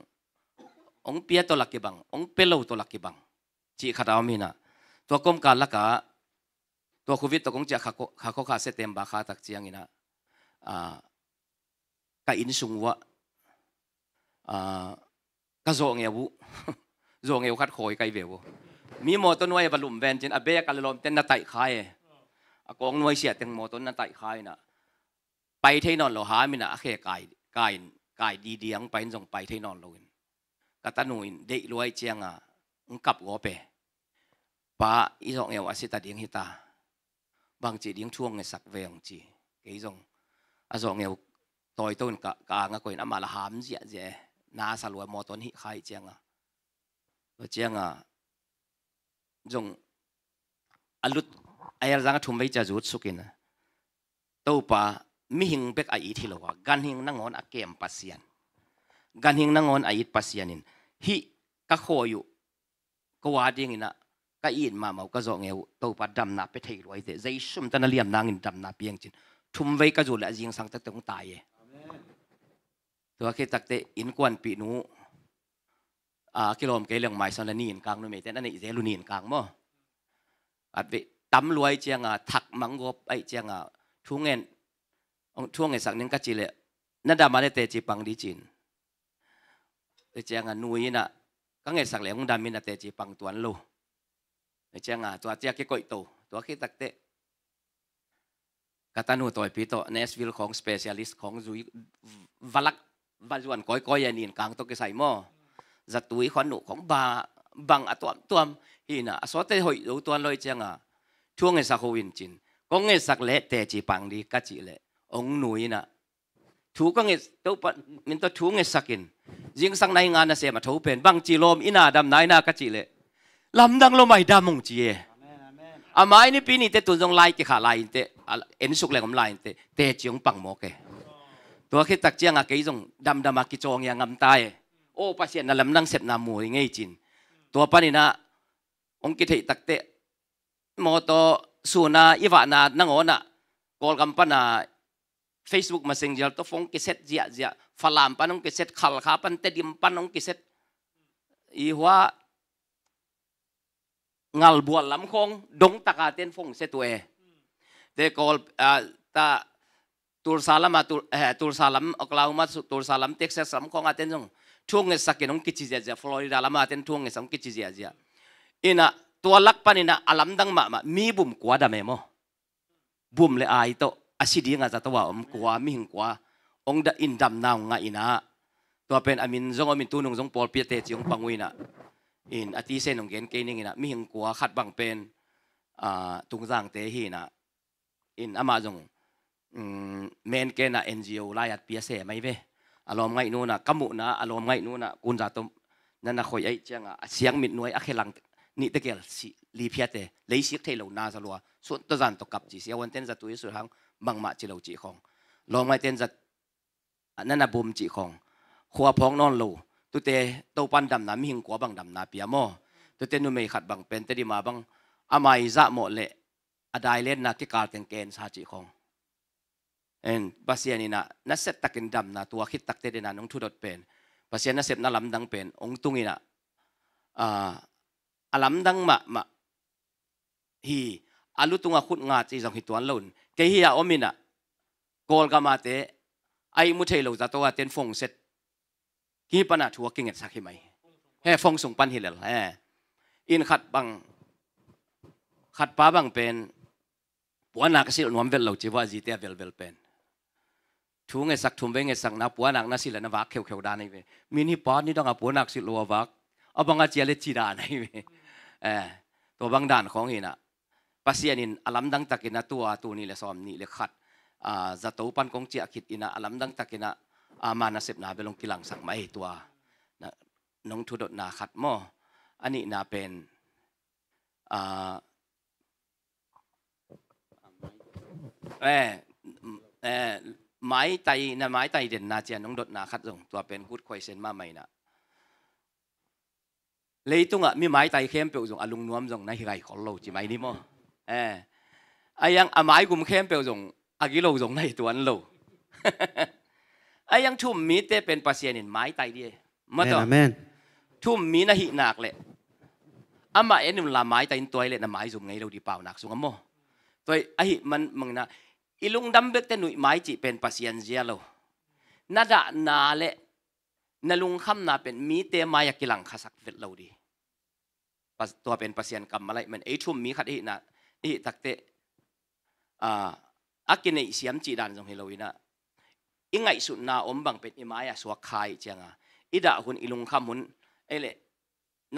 ông pia to laki bang ong pelo to laki bang khát ao mi na công kom ka cả, to covid to kong cha kha ko kha ko kha se tem ba kha tắc chiang ina à ka in sung wa à ka zo nge bu zo nge khat khoi kai ve bu mi mo to noi ba ven chin a be ka lom ten na tai กองน้อยเสียแตงโมต้นนั้นไต่คายน่ะไปเทนอนเราหาไม่น่ะแค่กายกายกายดีเดียงไปส่งไปเทนอนเรากัตาหนุ่ยเด็กรวยเจียงอ่ะกลับหัวไปป้าอีสองเอวอาศิตาเดียงฮิตาบางจีเดียงช่วงเงสักเวงจีกยองอีสองเอวต่อยต้นกะกางก็เห็นอมาละหามเสียเจนาสลวยมอต้นหิคายเจียงอ่ะเจียงอ่ะจงอลุด ai al thùng vây vei cha zut sukin tàu pa mi hing bẹt ai thì lowa gan hing năng ngon a kem pasian gan hing năng ngon ai pasianin hi ka khoyu ko wa ding ina ka in ma mau ka zo ngeu to pa dam na pe thei roi de zai sum na liam nang in dam na piang chin thum vei ka zu la jing sang tak tong ta ye ตัวเคตักเตอินกวนปีนูอ่ากิโลมเกลียงไม้สันนินกลางนู่นเมตันนั่นอีเซลุนินกลางมั้งอัดเว tắm lúa ấy chàng à thạc mắng gộp ấy chàng à chú nghe ông chú nghe sang những cái gì lệ nó đã mà để tê chỉ bằng đi chín ấy chàng à nuôi nè các nghe sang lệ ông đã mình là tê chỉ bằng tuấn lô ấy chàng à tua chia cái cội tổ tua khi tắc tệ kata nu toy pito nesville khong specialist khong zui valak valuan koi koi yanin kang to ke sai mo zatui khon nu khong ba bằng atuam tuam hina asote hoi do tuan loi changa ช่วงเอสักโควินจินก็เงสักเละแต่จีปังดีกัจจิเละองหนุยนะถูก็เงตัวปมันตัวถูเงสักินยิงสังในงานนะเสียมาถูเป็นบางจีลมอินาดำนายนากัจจิเละลำดังลมไม่ดำมงจีเออามาอินี่ปีนี้เตตุนจงไล่กิขาไล่เตเอ็นสุกแหลมไล่เตเตจิงปังโมเกตัวคิดตักเจียงอะกี่จงดำดำมากิจองยังงำตายโอ้ภาเสียนนั่นลำนั่งเสร็จนามูยไงจินตัวปานี่นะองค์กิเทตักเตะ mô tô su na i wa na na ngo na kol kam pa na facebook messenger to phong ki set zia zia falam pa nong ki set khal kha pan te dim pa nong ki set i hoa ngal bua lam khong dong taka ten phong se tu e te kol ta tur salam a tur eh, tur salam oklahoma tur salam texas sam khong aten jong thung nge sakinong chi zia zia florida lama aten thung nge sam chi zia zia ina tua lak na, alam dang ma ma mi bum kwa da me mo bum le ai to asidi nga za om kwa mi hing kwa ong da in dam naw nga ina to pen amin zong amin tunung zong pol pi te chiong panguina in ati se nong gen ke ning ina mi hing kwa khat bang pen a tung jang te hi na in ama zong mm, men ke na ngo laiat at se mai ve alom ngai nu na kamu na alom ngai nu na kun za to nana khoi ai chang a, siang mit nuai akhelang นี่ตะเกียลสิลีพิเตเลยสิกเทลนาสลัวส่วนตจันตกับจีเสียวันเต้นจะตุยสุดหังบังมาจิเลวจีของลองไม่เต้นจะนั่นอะบุมจีของขัวพองนอนโลตุเตโตปันดำน้ำหิงขัวบังดำนาเปียมอตุเตนุไม่ขัดบังเป็นเตดีมาบังอามายจะหมดเละอดายเล่นนักที่การเก่งเกนซาจีของเอ็นภาษานี่นะนันเสตตะกินดำนะตัวคิดตักเตดนะน้องทุดดเป็นภาษานัยเสพน่าลำดังเป็นองตุงินะอ่าอาลัมดังมามาฮีอาลุตุงอาคุณงาจีจังหิตวันลุนเกฮียอมินะกอลกามาเตไอมุเทลูจัตัวาเตนฟงเซตกีปนัดทัวกิเงตักหิไหมเฮฟงสุงปันฮิเลลเฮอินขัดบังขัดป้าบังเป็นปัวนักสิลนวมเวลลูจิวาจีเตียเวลเวลเป็นทุงเงสักทุ่มเวงเงสักนับปัวนักนัสิลนวักเขียวเขียวดานิเวมินฮิปอดนี่ต้องอาปัวนักสิลัววักเอาบังอาเจียเลจีดานให้เออตัวบางด่านของอิน่ะปัสยนินอลัมดังตะกินะตัวตัวนี้เลยซ้อมนี่เลยขัด อ่าจะตัวปันของเจียคิดอินะอลัมดังตะกินะอามานาเสพนาไปลงกิลังสั่งไม่ตัวน้องทุดนาขัดหม้ออันนี้นาเป็น อ่า เออเออไม้ไตนะไม้ไตเด่นนาเจียน้องดดนาคัดส่งตัวเป็นพุดควยเซนมาใหม่นะเลยตุงอ่ะมีไม้ไตเข้มเปียวจงอลุงนวมจงนะฮิไรขอเราจิไม่นี่มั้งเออไอยังอไม้กุมเข้มเปียวจงอากิโลจงในตัวนั้นเรไอยังทุ่มมีเตเป็นปัสเซียนไม้ไตดีมาต่อทุ่มมีนะหินักเลยอามาเอ็นนุ่มลาไม้แตนตัวเลยนะไม้จุ่มไงเราดีเปล่าหนักสุงอ่ะมั้งตัวไอ้มันมึงนะอีลุงดำเบกเตนุ่ยไม้จีเป็นปัสเซียนเจียเลานาดานาเลนลุงคำนาเป็นมีเตมาอยากกิลังขสักเวทเราดีตัวเป็นปัสยนกรรมอะไรมันไอชุมมีขัดอีนะอีตักเตอ่าอักินไอเสียมจีดันจงเฮโลวินะอีงไงสุนาอมบังเป็นอิมายะสวกคายเจียงอ่ะอิดาหุนอิลุงขาหุนไอเละ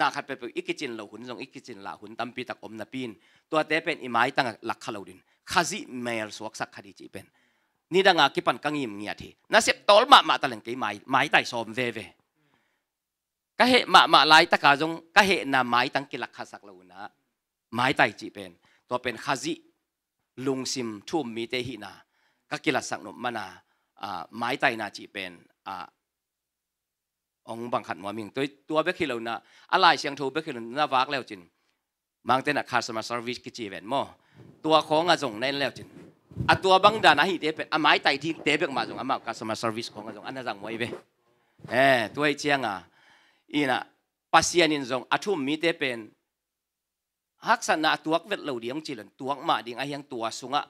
นาขัดไปเปอิกิจินเหล่าหุนจงอิกิจินหล่าหุนตัมปีตักอมนับปีนตัวเตเป็นอิมายตั้งหลักขลาดินขจิเมลสวกสักคดีจีเป็นนี่ดังอากิปันกังยิมเงียทีนั่นเสพตอลมามาตะลังกีไม้ไม้ไต่ซอมเวเวก็เหมามาไล่ตะการงก็เหตนาไม้ตั้งกิลักขาสักลาวนะไม้ไตจีเป็นตัวเป็นข้าจิลุงซิมทุ่มมีเตหินาก็กิลักสักนมานาไม้ไตนาจีเป็นองบังขันหมอมิงตัวตัวเบคิลาวนะอะไรเชียงทูเบคิลาวนะวากแล้วจินบางเตนักคาสมา์วิสกิจีเวนมอตัวของอาจงแน่นแล้วจินอตัวบังดานะฮิเตเป็นอไม้ไตที่เตเบกมาจงอมากาสมา์วิสของอาจงอันนั้นจังไว้เบเอ้ตัวไอเชียงอ่ะ ina pasian in zong athum mi te pen hak san na tuak vet lo diang chilan tuak ma ding a hiang tua sunga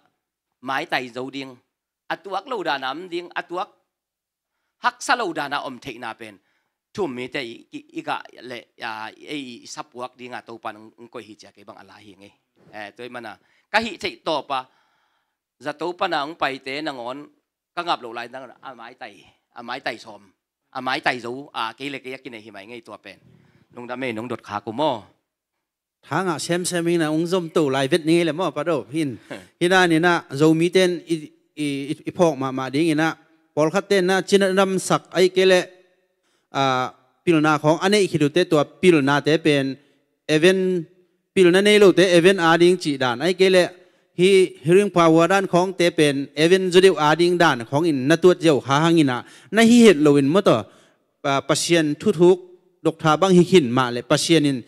mai tai zo ding atuak lo da nam ding atuak hak sa lo da na om thei na pen thum mi te i ga le ya e sapuak ding a to pan ko hi cha ke bang ala hi nge e eh, toy mana ka hi thei to pa za to pa na ong pai te na ngon ka ngap lo lai dang a mai tai a mai tai som อาไม้ไต่รูอ่ากิเลกยักกินในหิมะไงตัวเป็นนุ่งดำเมน้องดดขากูมอทั้งอ่ะเซมเซมินะองค์สมตุลายเวทนี้แหละมั่อปะโดพินฮินานี่นะโจมีเต้นอีอี อีพอกมา มาดิ้งน่ะบอลคัดเต้นนะชินนำสักไอ้กิเลอ่าพิลนาของอันนี้คิดดูเตตัวพิลนาเตเป็นเอเวนพิลนาเนี่โลเตเอเวนอาดิ้งจีด่านไอ้กิเลฮีฮิริงพาวด้านของเตเป็นเอเวนจุดิวอาดิงด้านของอินนัตัวเจ้าหาหางินะนั่นฮีเหตุโลวินเมื่อต่อปะเชียนทุทุกดกทาบังฮิขินมาเลยปะเชียนิน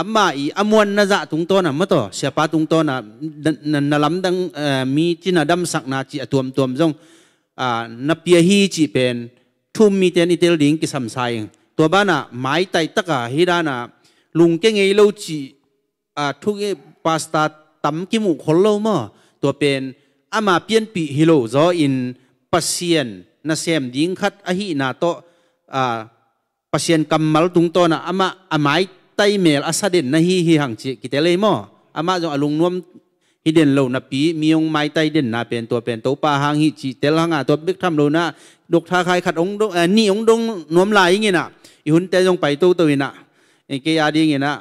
อามาอีอมวนนาจะตุงต้นน่ะเมื่อต่อเสียปาตุงต้นน่ะนันนลัมดังมีจินาดัมสักนาจีตัวมตัวมจงอ่านับเพียฮีจีเป็นทุ่มมีเตนอิตาลีิงกิสัมไซตัวบ้านน่ะหมายไตตะกะฮิดานะลุงเก่งไอ้เลวจีอ่าทุกปาสตาตำกิมุขลโลมอตัวเป็นอามาเปียนปีฮิโลจออินปัสเซียนนาเซมดิงคัดอหินาโตอ่าปัสเซียนกำมัลตุงโตนะอามาอามายไตเมลอาซาเดนนะฮีฮีหังจิกิเตเลมออามาจงอลุงนวมฮิเดนโลนะปีมีองไม้ไตเด่นนาเป็นตัวเป็นโตปาหังฮิจิเตลังอ่ะตัวเบกทำโลนะดกทาคายขัดองดงนี่องดงนวมลายอย่างงี้นะอีหุ่นเตยงไปโตตัวนะเอเกียดีอย่างงี้นะ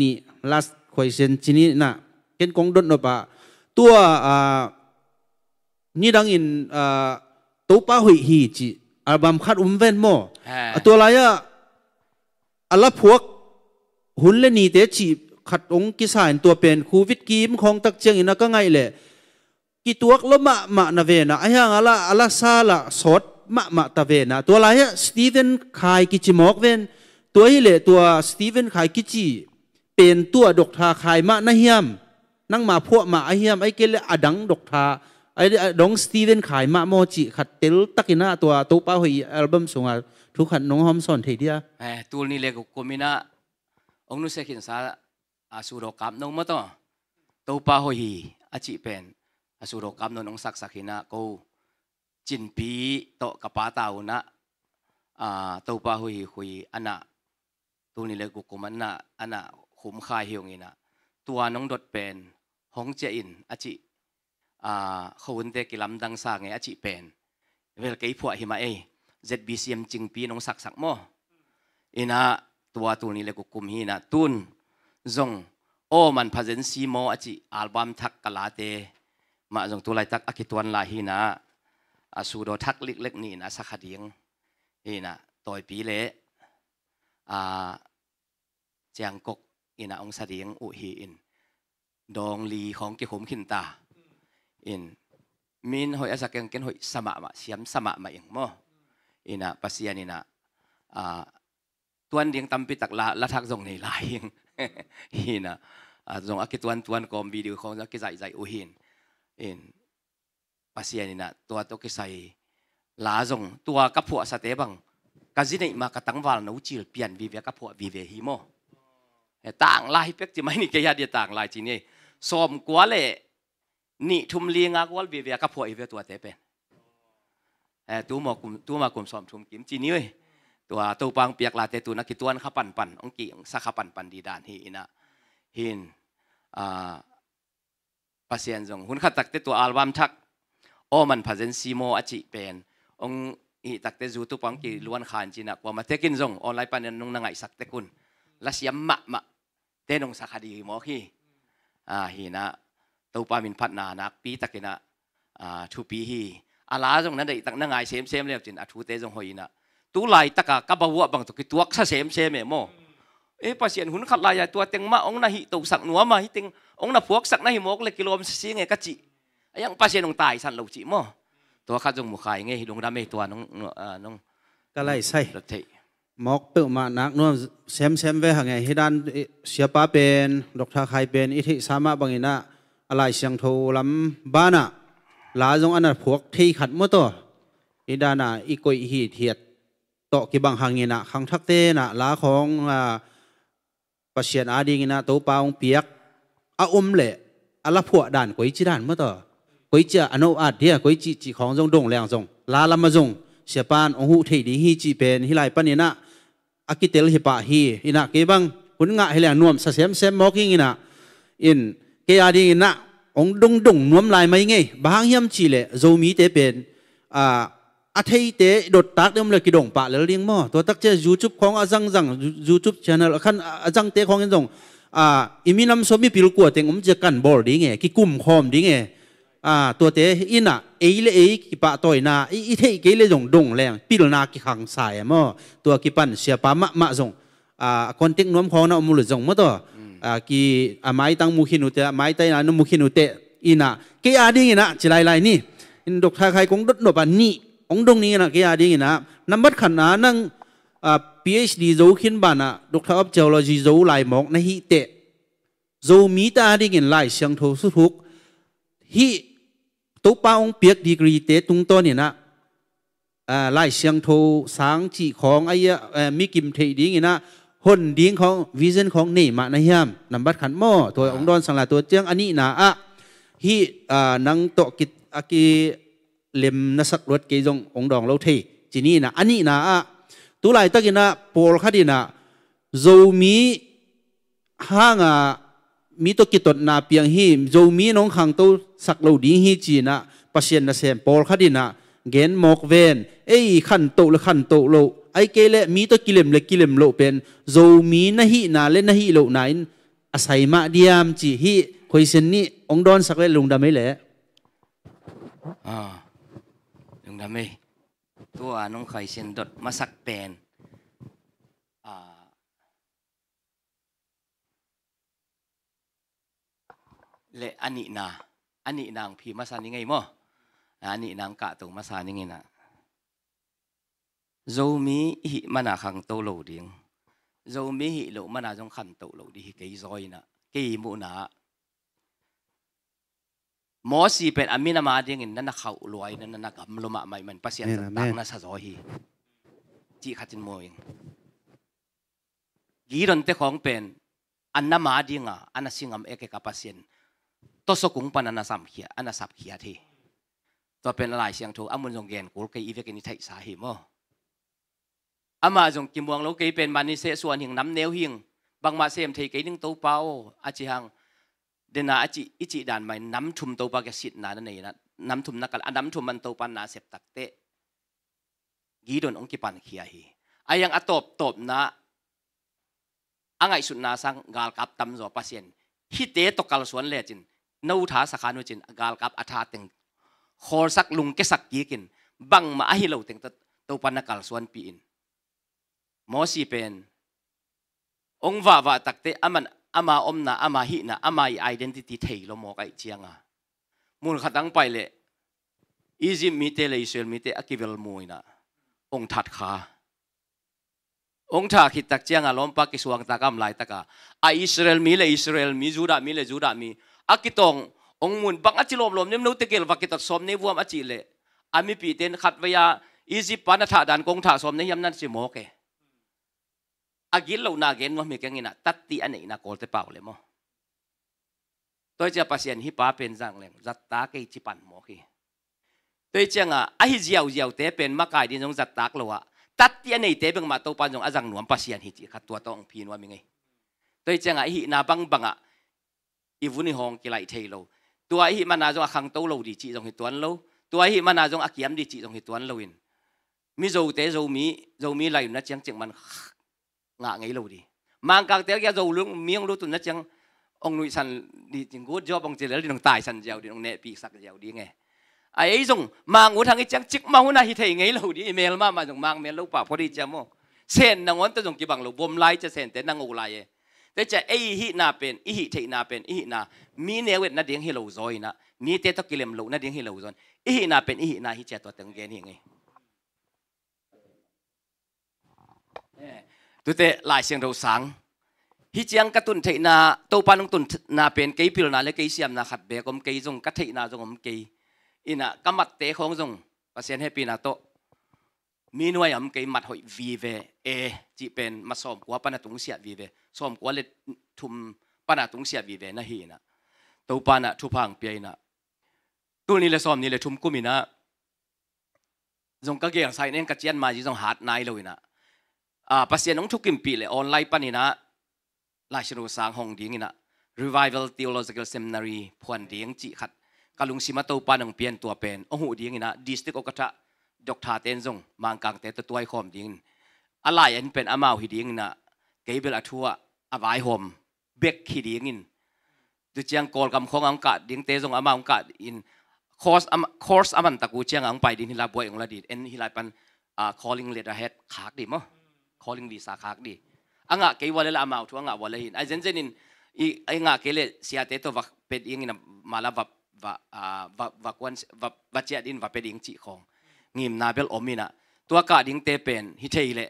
นี่ last question ชินี้นะ็นกองดนนปะตัวนี่ดังอินตัวป้าหุ่ยฮีจีอับัมคัดอุ้มเวนโมตัวอะไรอะอัลพวกหุ่นเลนีเตจีขัดองกิสายตัวเป็นคูวิดกีมของตักเจียงอินะก็ไงแหละกี่ตัวล้มะมะนาเวนะไอ้ห่างอะไรอะไรซาละสดมะมะตาเวนะตัวอะไรอะสตีเวนคายกิจิมอกเวนตัวนี้และตัวสตีเวนคายกิจิเป็นตัวดอกทาคายมะนะเฮียมนั่งมาพวกมาไอเฮียมไอเกลอดังดกทาไอ้ดองสตีเวนขายมาโมจิขัดเตลตักินาตัวตุป้าหอยอัลบั้มส่งทุกขันน้องหอมสอนเทียเอตัวนี้เลยกกูมีนะองนุเสกินสาอาสุโรกับน้องมาต่อตุป้าหอยอจิเป็นอาสุโรกับน้องสักสักินากูจินปีโตกระปาตาวนะอ่าตุป้าหอยหอยอันน่ะตัวนี้เลยกกูมันน่ะอันน่ะขุมขายเฮงน่นะ ตัวน้องดดเป็นหงเจอินอจิอ่าขวุนเตกิลำดังสางไงอจิเป็นเวลกี่พวกหิมาเอ ZBCM จึงปีนงสักสักมออินะตัวตัวนี้เลยกุกุมฮีนะตุนจงโอ้มันพัฒนซีโมอาจิอัลบั้มทักกลาเตมาจงตัวไรทักอคิตวันลาฮีนะอาสูโดทักเล็กๆนี่นะสักขดี้งอีนะต่อยปีเละอ่าเจียงกกอินะองสเดียงอุฮีอิน dong li hong ki hom khin ta in min hoi asa ken ken hoi sama ma siam sama ma mo ina à, pasian ina a à, à, tuan ding tampi tak la la thak jong nei la ina a jong a ki tuan video khong ja ki zai zai in pasian ina tua to ki sai la tua ka phua sa bang ka ji nei ma ka tang wal no chil pian vi ve ka phua vi ve ต่างลายเป็กจีไม่นี่แกยาเดียต่างลายจีนี่สมกว่าเลยนี่ทุมเลียงอกว่าเวียกับพอกอีเวตัวเตเป็นเออตัวมากุมตัวมากุมสอมทุมกิมจีนี่เว้ยตัวตัวปังเปียกลาเตตัวนักกิตัวนขับปั่นปั่นองกีงสักขับปั่นปั่นดีด่านฮีนะฮินอ่าปัสยันจงหุ่นขัดตักเตตัวอัลบั้มทักโอมันพัซนซีโมอจิเป็นองอีตักเตจูตุปังกีล้วนขานจีนักว่ามาเทกินจงออนไลน์ปันนงนางไอสักเตกุนและเสียมมะมะเตนองสักคดีหมอขี้อ่าฮีนะตูปามินพัฒนานักปีตะกินะอ่าชูปีฮีอาลาจงนั้นได้ตั้งนางไงเซมเซมเล้ยจินอัทูเตจงหอยนะตูไหลตะกะกับวัวบางตัวกิตัวซะเซมเซมเอโมเอ๊ะภาษียนหุ่นขัดลายตัวเต็งมาองนะฮิตูสักหนัวมาฮิเต็งองนะพวกสักนะฮิมกเลยกิโลมสยงเงกะจิยังภาษียนองตายสันเหลาจิโมตัวข้าจงมุขายเงี้ยดวงดำเมตัวน้องน้องก็ไล่ใส่มอกเปิมานักนวมเซมเซมเวหังไงฮิดันเสียป้าเป็นดอกทาคายเป็นอิทิสามะบังอินะอะไรเสียงโทลำบ้านะลาจงอันนั้นพวกที่ขัดมั่วตัวอิดานะอีกอยหีเทียดตอกิบังหังอินะขังทักเตนะลาของปเชียนอาดีงินะตัวปาองเปียกอาอมเละอลาะวกด่านกวยจีด่านมั่วตัวกวยเจ้าอนุอาเดียกวยจีจีของจงดงแรงจงลาลำมาจง siapan ong hu thei di hi chi pen hi lai panina akitel hi pa hi ina ke bang kun nga hele nuam sa sem sem moking ina in ke adi ina ong dung dung nuam lai mai nge bang hiam chi le zo mi te pen a a thei te đột tác đâm le ki dong pa le riêng mo to tak che youtube khong a zang zang youtube channel khan a zang te khong en dong a imi nam so mi pil ko teng um je kan bor ding e ki kum khom ding e à tua tế ina ấy lệ ấy kí bà tôi na ý thế cái lệ dùng đồng lẹng pil na kí hàng xài mà tua kí pan xia pa mạ mạ dùng à con tiếng nuông khó nó mù lự dùng mất rồi à kí à mai tăng mu khinh nụ tệ mai tay là nó mu khinh nụ tệ ina cái à đi ina chỉ lại lại ni độc thay khai cũng đất nộp à ni ông đông ni ina cái à đi ina nắm bắt khẩn á năng à PhD dấu khiến bản à độc thay ấp chờ là gì dấu lại mọc nó hi tệ dấu mi ta đi nghiền lại sang thấu xuất hút hi 都าองเปียกดีกรีเตตุงต้นเนี่ยนะไล่เสียงโทสางจีของไอ้มิกิมเทดีงนี่นะหุ่นดิ้งของวิเซนของเนมะนะเฮียมนำบัตรขันหม้อตัวองดอนสังลาตัวเจียงอันนี้นะอะฮีนังโตกิตอากิเลมนัสักรถเกยงองดองเราเทจีนี่นะ อันนี้นะอะตัไลตะกินะปอลคดีนะ โจมีห้างอ่ะมีตัวกิตตนาเปียงฮีโจมีน้องขังตัวสักเราดีฮีจีนะปัสเชียนนะเซมปอลขัดินะเกนมอกเวนเอ้ขันโตละขันโตโล ไอเกลมีตัวกิเลมเลกิเลมโลเป็นโจมีนะฮีนาเลนะฮีโลไหนอาศัยมาเดียมจีฮีคุยเซนนี่องดอนสักเลลุงดำไม่เละอ่าลุงดำไม่ตัวน้องไข่เซนดดมาสักเป็นเและอันนี้นะอันนี้นางพีมาสานิไงมั้งอันนี้นางกะตัวมาสานิไงนะ dâu mi hị mà nà khẳng tô lộ điên dâu hị lộ mà nà trong khẳng tô lộ đi cái roi nà cái mũ nà mó si bên âm na mà điên nên nà khẩu loài nên nà gầm lô mà mày mình pasien tăng nà sa roi hi chỉ khát chân mồi ghi đòn tê khóng bên anh nà mà điên à anh sinh âm ek kapasien ตัวสกุงปนันสัมเขียอันสับเขียทีตัวเป็นลายเสียงถูอามุนรงเกนกูรกอีเวกินิไทยสาหิมออามาจงกิมวงโลกีเป็นมานิเสส่วนหิงน้ำเนวหิงบางมาเซมเทกินึงโตัวเป้าอาจิฮังเดนาอาจิอิจิดานไม่น้ำทุมโตัวปากสิทนานั่นเองนะน้ำทุมนักการน้ำทุมมันโตัวปันนาเสพตักเตะกีดนองกิปันเขียฮีไอายังอตบตบนะอ่างไอสุดนาสังกาลกับตำรวจเปอร์เซนฮิเตตกกลสวนเลจินนูท้าสักการุจินกาลกับอาทาติงขอสักลุงเกสักยีกินบังมาอหิเลวติงตัตัวปันนักลส่วนปีอินมอสีเป็นองว่าว่าตักเตอมันอามาอมนะอามาฮินะอามาไอเดนติตี้เทยลมอกไอเจียงอ่ะมูลขัดตั้งไปเลยอีจิมมีเตเลยสวลมีเตอกิเวลมวยนะองทัดขาองทัดขิดตักเจียงอ่ะล้มปากกิสวงตะกำไหลตะกะไออิสราเอลมีเลยอิสราเอลมีจูดามีเลยจูดามี akitong ong mun bang achi lom lom nem no tekel vakita som ne vuam achi le ami pi ten khat vaya easy pana tha dan kong tha som ne yam nan si mo ke agil lo na gen wa mi keng ina tatti ane ina kol te pau le mo tôi chia pasien hi pa pen giang leng zat ta ke chi pan mo khi tôi chia nga a hi jiao jiao te pen ma kai din jong zat tak lo wa tat ti nei te beng ma to pan jong azang nuam pasien hi chi khat tua tong phin wa mi ngai tôi chia nga hi na bang banga อีวุ่นิฮองกิไหลเทโลตัวไอหิมันนาจงอคังโตโลดีจีจงหิตวนโลตัวไอหิมันนาจงอักยมดีจีจงหิตวนโลอินมิโจเตโจมีโจมีไหลนัดเจียงเจียงมันงะไงโลดีมังกักเตยโจลุงมีงรู้ตุนนดเจียงองนุยสันดีจิงกูจอบองเจริญดีนองตายสันเจียวดีนองเนปีสักเจียวดีไงไอ้ไอ้จงมังอุทางไอ้เจียงจิกมังหุน่าหิเทไงโลดีเมลมามาจงมังเมลโลป่าพอดีจียมโมเส้นนางวันตจงกีบังโลบ่มไลจะเส้นแต่นางอุไลเอแต่จะเอหินาเป็นอิหิเทนาเป็นอิหินามีเนเวทนาเดียงฮิโลซอยนะมีเตตกิเลมโลนาเดียงฮิโลซอนอิหินาเป็นอิหินาฮิเจตัวเต็งเกนี่ไงตัวเตหลายเสียงเราสังฮิจียงกตุนเทนาตัวปานุงตุนนาเป็นเกยพิลนาและเกยเสียมนาขัดเบกอมเกยจงกัตเทนาจงอมเกยอินะกำมัดเตของจงภาษาเฮปีนาโตมีหน่วยอำเกยมัดหอยวีเวเอจีเป็นมาสอมกว่าปนตุงเสียวีเวสอมกว่าเลทุมปนตุงเสียวีเวนะฮีนะตัวปานะทุพังเปียนะตัวนี้เลยสอมนี่เลยทุมกุมินะจงกะเกียงใส่เนี่ยกระเจียนมาจีจงหาดนายเลยนะอ่าภาษาหนงทุกิมปีเลยออนไลน์ปนี่นะลายชนูสางหงดิ้งนะ revival theological seminary พวนดิ้งจีขัดกาลุงสิมาตัวปานังเปียนตัวเป็นโอ้โหดิ้งนะดิสติกอกระทะดกทาเต้นซงมังกังเตตตัวไอคอมดิ้งอะไรอันเป็นอามาหิดิ้งนะเกยเบลอทัวอวายหอมเบกหิดิ้งอินดูเจียงโกลกำคงอังกัดดิ้งเตซงอามาอังกัดอิน คอร์สอคอร์สอามันตะกูเจียงอังไปดิ้งฮิลาบวยองละดีเอ็นฮิลาปัน อ่า calling letter head ขากดิมั้ง calling visa ขากดิอังกะเกยวเลละอามาทัวอังกะวัเลอินไอ้เจนเจนิน อีไอ้งะเกเลเสียเตตัววักเป็ดยิงนะมาละวับวัาวับวักวันวักวัจเจดินวักเป็ดยิงจีของงิมนาเบลอมินะตัวกาดิงเตเป็นฮิเทเล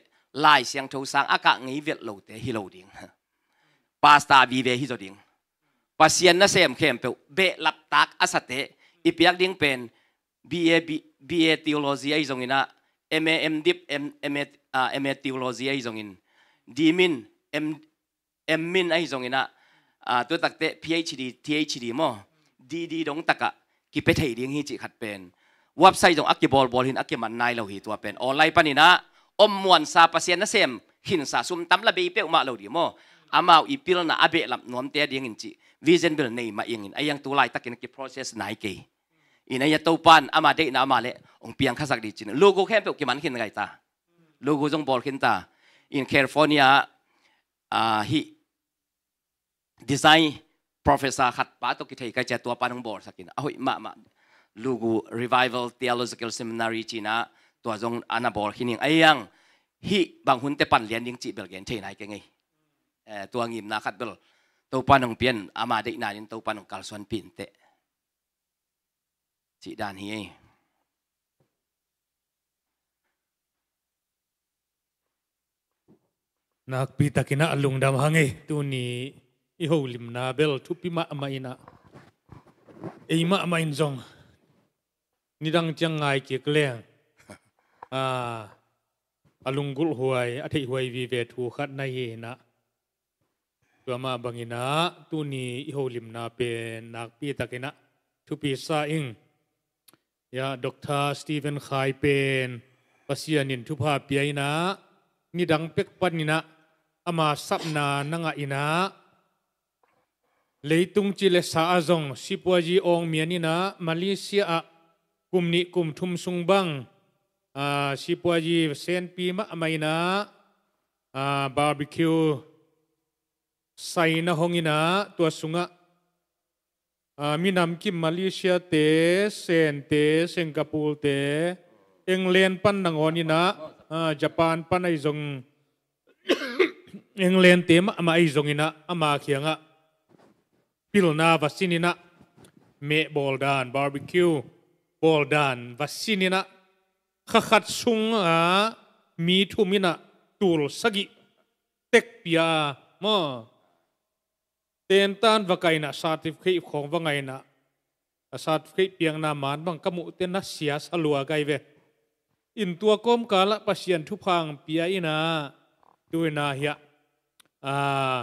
ลายเสียงทูสังอากาศงิเวทโลเตฮิโลดิงปาสตาบีเวฮิโจดิงปาเซียนนาเซมเข้มเปเบลับตักอสเตอีเปยักดิงเป็นบีเอบีบีเอทีโอโลจีไอจงินะเอ็มเอ็มดิบเอ็มเอ็มเอ็มเอทีโอโลจีไอจงินดีมินเอ็มเอ็มมินไอจงินะตัวตักเตพีเอชดีทีเอชดีมอดีดีดงตักะกิเปเทียดิงฮิจิขัดเป็นวับไซต์ของอักกีบอลบอลหินอักกีมันนายเราหีตัวเป็นออนไลน์ปนินะอมมวนซาปเซียนนะเซมหินซาซุมตั้มละเบียเปียวมาเราดีมออามาอีพิลนะอเบลับนวมเตียดิยงอินจีวิเซนเบลเนยมาเองอินไอยังตัวไลตักินกิ process นายเกยอินายตัวปันอามาเดนอามาเลองเปียงข้าศักดิจินโลโก้แค่เปียกีมันขินไงตาโลโก้จงบอลขินตาอินแคลิฟอร์เนียอ่าฮิดีไซน์ professor ขัดป้าตกิเทยกรจตัวปันของบอลสักินเอาหิมามา lugu revival theological seminary china tua zong anabor hining ayang hi bang hun te pan lian ding chi bel gen thain ai ke ngai ờ, tua ngim na khat bel to panong pian ama de na nin to panong kal son pin te chị đàn hi nakpita kina alung dam hangi tu ni iho lim na bel thu pima ama eima ama zong นี่ดังจังไงเกียกเลี้ยงอ่าอลุงกุลหวยอธิหวยวีเวทูขัดนเยนะตัวมาบังินะตุนีโฮลิมนาเป็นนักปีตะกินะทุปีซาอิงยาดรสตีเฟนคายเป็นปัสยานินทุพาเปียนะนี่ดังเป็กปันินะอามาสับนานังอินะเลยตุงจิเลสาอาจงสิปวจีองเมียนินะมาเลเซียกลุ่มนี้กลุ่มทุมสุงบังชิปวายีเซนปีมะอไมนะบาร์บีคิวไซนะฮงอินะตัวสุงะมีนำกิมมาเลเซียเตเซนเตสิงคโปร์เตเอ็งเลนปันนังอนินะญี่ปุ่นปันไอจงเอ็งเลนเตมะมาไอจงอินะอามาเขียงะพิลนาวซินินะเมบอลดานบาร์บีคิวบอลดานวาสินินะขขัดสุงอามีทุมินะตูลสกิเต็กปียมาเตนตันวากายนะสาธิตเคยของว่าไงนะสาธิตเคยเพียงนามานบังกมุเตนัสเสียสลัวไกเวอินตัวก้มกาละประชียนทุพังปียอินาด้วยนาเฮียอ่า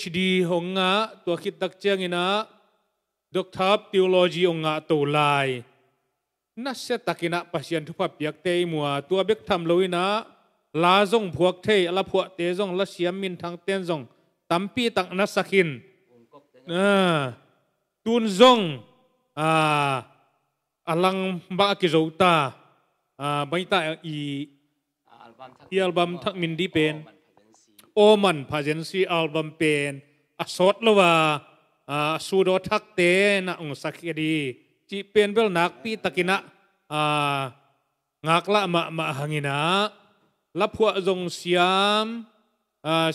ชดีหงะตัวคิดตักเจียงอินา ông dok lại, theology onga to lai na se takina thu thupa piak te mua tua bek tham loina la zong phuak the la phuak te zong la siam min thang ten zong tampi tak na sakhin à tun zong à alang ba ki zo ta à bai ta i i album thak min di pen o man phajensi album pen a sot lo wa สูดทักเตนะองสักดีจีเป็นเบลนักปีตะกินะงักละมะมะหังินะลับหัวจงสยาม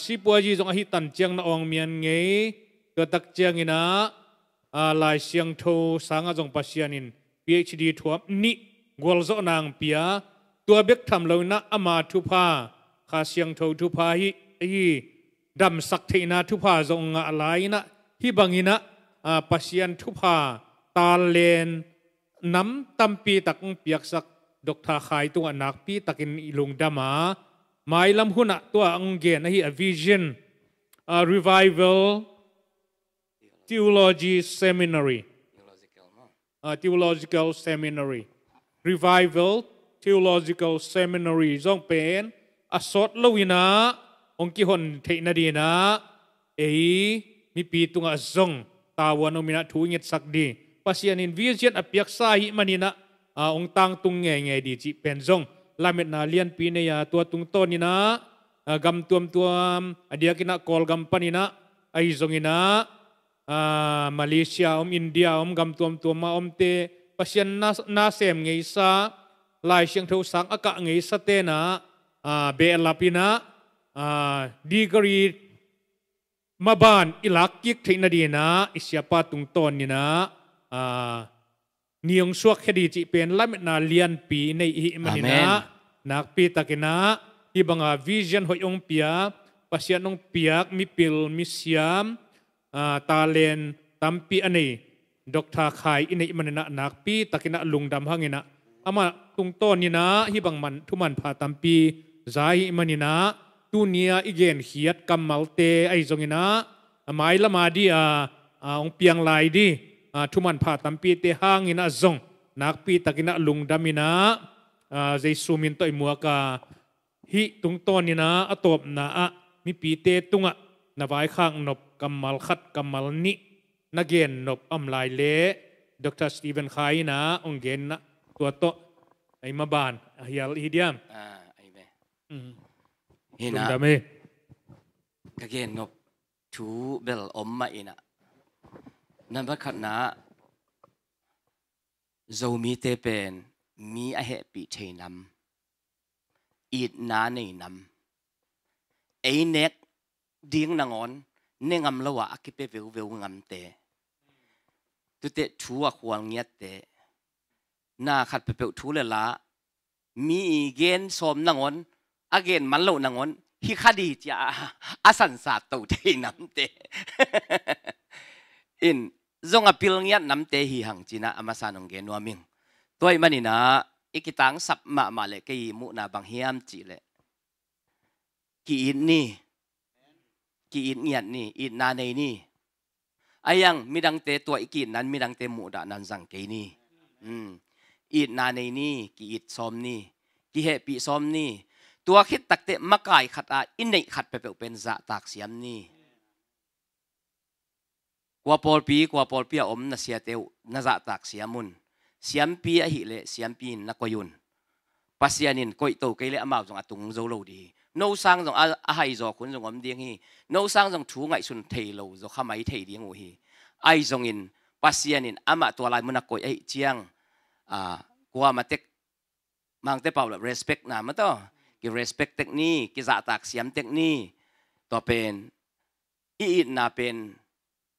สิปัวจีจงอหิตันเจียงนะองเมียนไงตัวตักเจียงินะลายเสียงโทสังอจงปัสยานิน PhD ทวบนี่กวลโซนางเปียตัวเบกทำเลวนะอมาทุพาขาเสียงโททุพาฮิฮีดำสักเทนะทุพาจงอะไรนะ hi bangina à ah, pasian thu pha ta len nắm tâm pi tắc piak sak độc tha khai tu anak pi takin ilung dama mai lam huna tua ang gen hi a vision a revival theology seminary uh, theological seminary revival theological seminary zong pen a sot lowina ongki hon theina dina ei mi pi tunga zong tawano mina thungit sakdi pasianin vision apiak sahi manina ong tang tung nge nge di chi pen zong lamet na lian pi ne ya tua tung to ni na gam tuam tuam adia kina kol gam panina ai zong ina Malaysia om India om gam tuam tuam ma om te pasian na na sem nge sa lai siang thau sang aka nge sa te na be lapina degree มาบ้านอิลักกิกเทนดีนะอิสยาปาตุงตอนนี่นะอ่านิยงสวกคดีจิเป็นละเมนาเลียนปีในอิมันนี่นะนักปีตะกินะทีบังอาวิจันหอยองเปียปัสยานองเปียกมิปิลมิสยามอ่าตาเลนตัมปีอันนี้ดอกทาคายอินในอิมันนะนักปีตะกินะลุงดำหังินะอามาตุงตอนนี่นะฮิบังมันทุมันพาตัมปีใจอิมันนี่นะตูเนียอีเกนเฮียดกำมัลเตไอจงนะหมายละมาดีอาองเพียงไลาดีทุมันผ่าตัมปีเตห่างอินะจงนักปีตะกินะลุงดามินะใจซูมินต่อยมัวกาฮิตุงต้นนี่นะอตบนะอะมีปีเตตุงอะนาไว้ข้างนบกำมัลขัดกำมัลนินัเกนนบอํไลเละดรสตีเวนไคนะองเกนนะตัวโตไอมาบานเฮียลอีเดียมอ่าไอเมฮินาเมกเกนงบถูเบลอมมาอินะนั่นเพราะขณะ zoomi เตเป็น มีอะไรปีเทน้ำอีดน้าในน้ำเอ้เน็กดิ้งนางอนเนงำละวะอักเป็วเววงำเตตุเตถูอควงเงียเตหน้าขัดเปเป็วทูเลละมีเกณฑนสมนางอน again มันโล่นังอนฮิคดีจะอาสันสาตัวที่น้ำเตอินจงอภิลเงียน้ำเตฮีหังจีน่าอมาสานงเกนัวมิงตัวอมันนี่นะอีกตังสับมามาเลยกีมุนาบางเฮียมจีเลยกีอินนี่กีอินเงียนนี่อินนาในนี่อายังมิดังเตตัวอีกินนั้นมิดังเตมูดานันสังเกนี่อืมอินนาในนี่กีอิดซอมนี่กีเฮปีซอมนี่ตัวคิดตักเตะมะกายขัดอาอินเนขัดไปเป็นจะตากเสียมนี่กว่าปอลปีกว่าปอลปีอมนะเสียเตวนะจะตากเสียมุนเสียมปีอหิเลเสียมปีนักกยุนปัสยานินกอยโตเกเลอมาจงอตุงโจโลดีโนสร้างจงอาไฮจอคุณจงอมเดียงฮีโนสร้างจงถูไงสุนเทโลจงขมายเทเดียงโอฮีไอจงอินปัสยานินอามาตัวลายมุนักกอยไอเจียงอ่ากว่ามาเต็กมังเตเป่าแบบ respect นะมันต้องกิเรสเ c t เทคนีกิจาตักเสียมเทคนีตัวเป็นอีอินนาเป็น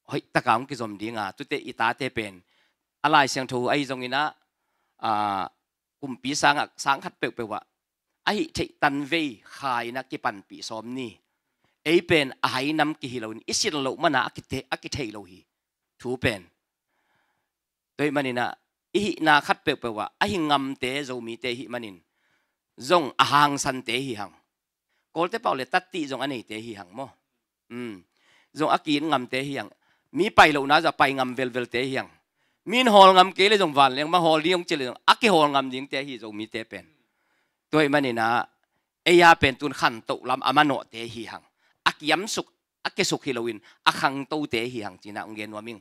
เฮ้ยตะกามกิจมดีงา ตุเตอิตาเตเป็นอะไรเสียงทูไอ้ตงอินะอ่ากุ่มปีสังสังขัดเปกเปวะไอ้เทตันเวขายนักกิปันปีสอมนี่ไอ้เป็นไอ้นำกิฮิโลน อิสิโลมันาอกิเตอกิเทโลฮีทูเป็นโดยมันนินะอีนาขัดเปกเปวะไอ้งำเตโจมีเตหิมันิน zong ahang san te hi hang kol te pau le tat ti zong anei te hi hang mo um zong akin ngam te hi hang mi pai lo na za pai ngam vel vel te hi hang min hol ngam ke le zong van leng ma hol riong che le zong ake hol ngam ding te hi zong mi te pen toy mani na eya pen tun khan to lam amano te hi hang ak yam suk ake suk hilowin akhang to te hi hang china ungen wa ming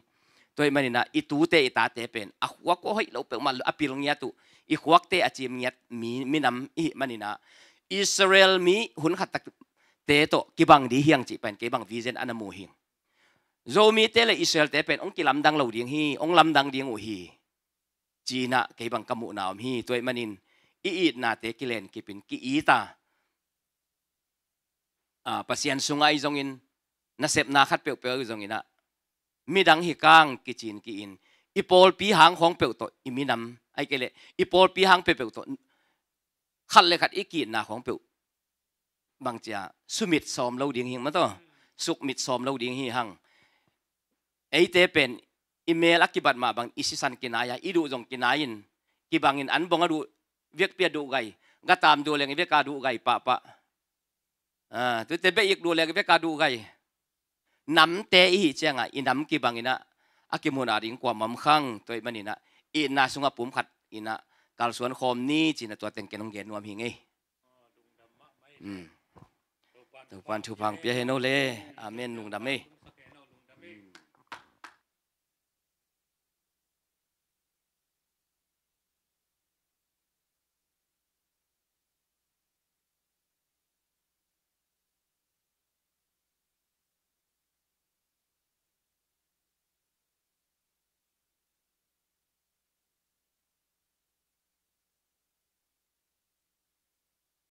ตัวมันนะอีตูเตอีตาเตเป็นอ่ะหัวก็ให้เราเป็นมาอภิลเงียตุอีหัวเตอาจิมเงียมีมีนำอีมันนะอิสราเอลมีหุ่นขัดตักเตโตกิบังดีเฮียงจิเป็นกิบังวิเซนอันมูหิง zo mi te le israel te pen ong ki lam dang lo ding hi ong lam dang ding u hi china ke bang kamu naum hi toy manin i i na te ki len ki pin ki i ta a à, pasian sungai zong in na sep na khat pe pe zong ina มีดังฮิกางกิจินกิอินอีโปลปีหางของเปียวตัวอีมีนำไอเกเลอีโปลปีหางเปียวตัวขัดเลยขัดอีกีนาของเปียวบางเจ้าสุมิดซอมเราดิ่งหิงมาต่อสุกมิดซอมเราดิ่งหิหังไอเตเป็นอีเมลอักกิบัตมาบางอิสิสันกินายาอีดูจงกินายินกิบังอินอันบงอดูเวียกเปียดูไกก็ตามดูแลงเวียกาดูไกปะปะอ่าตัวเตเบอีกดูแลงเวียกาดูไก nắm tế ý chứ à in nắm kí bằng ina akimun à ring qua mầm khăng tôi bên ina in na sunga bùm khát ina kal suan khom ni chỉ là tôi tên nông nghiệp nuông nuam ấy. um e. hmm. tu quan chu phang pia heno le amen nung đam mê e.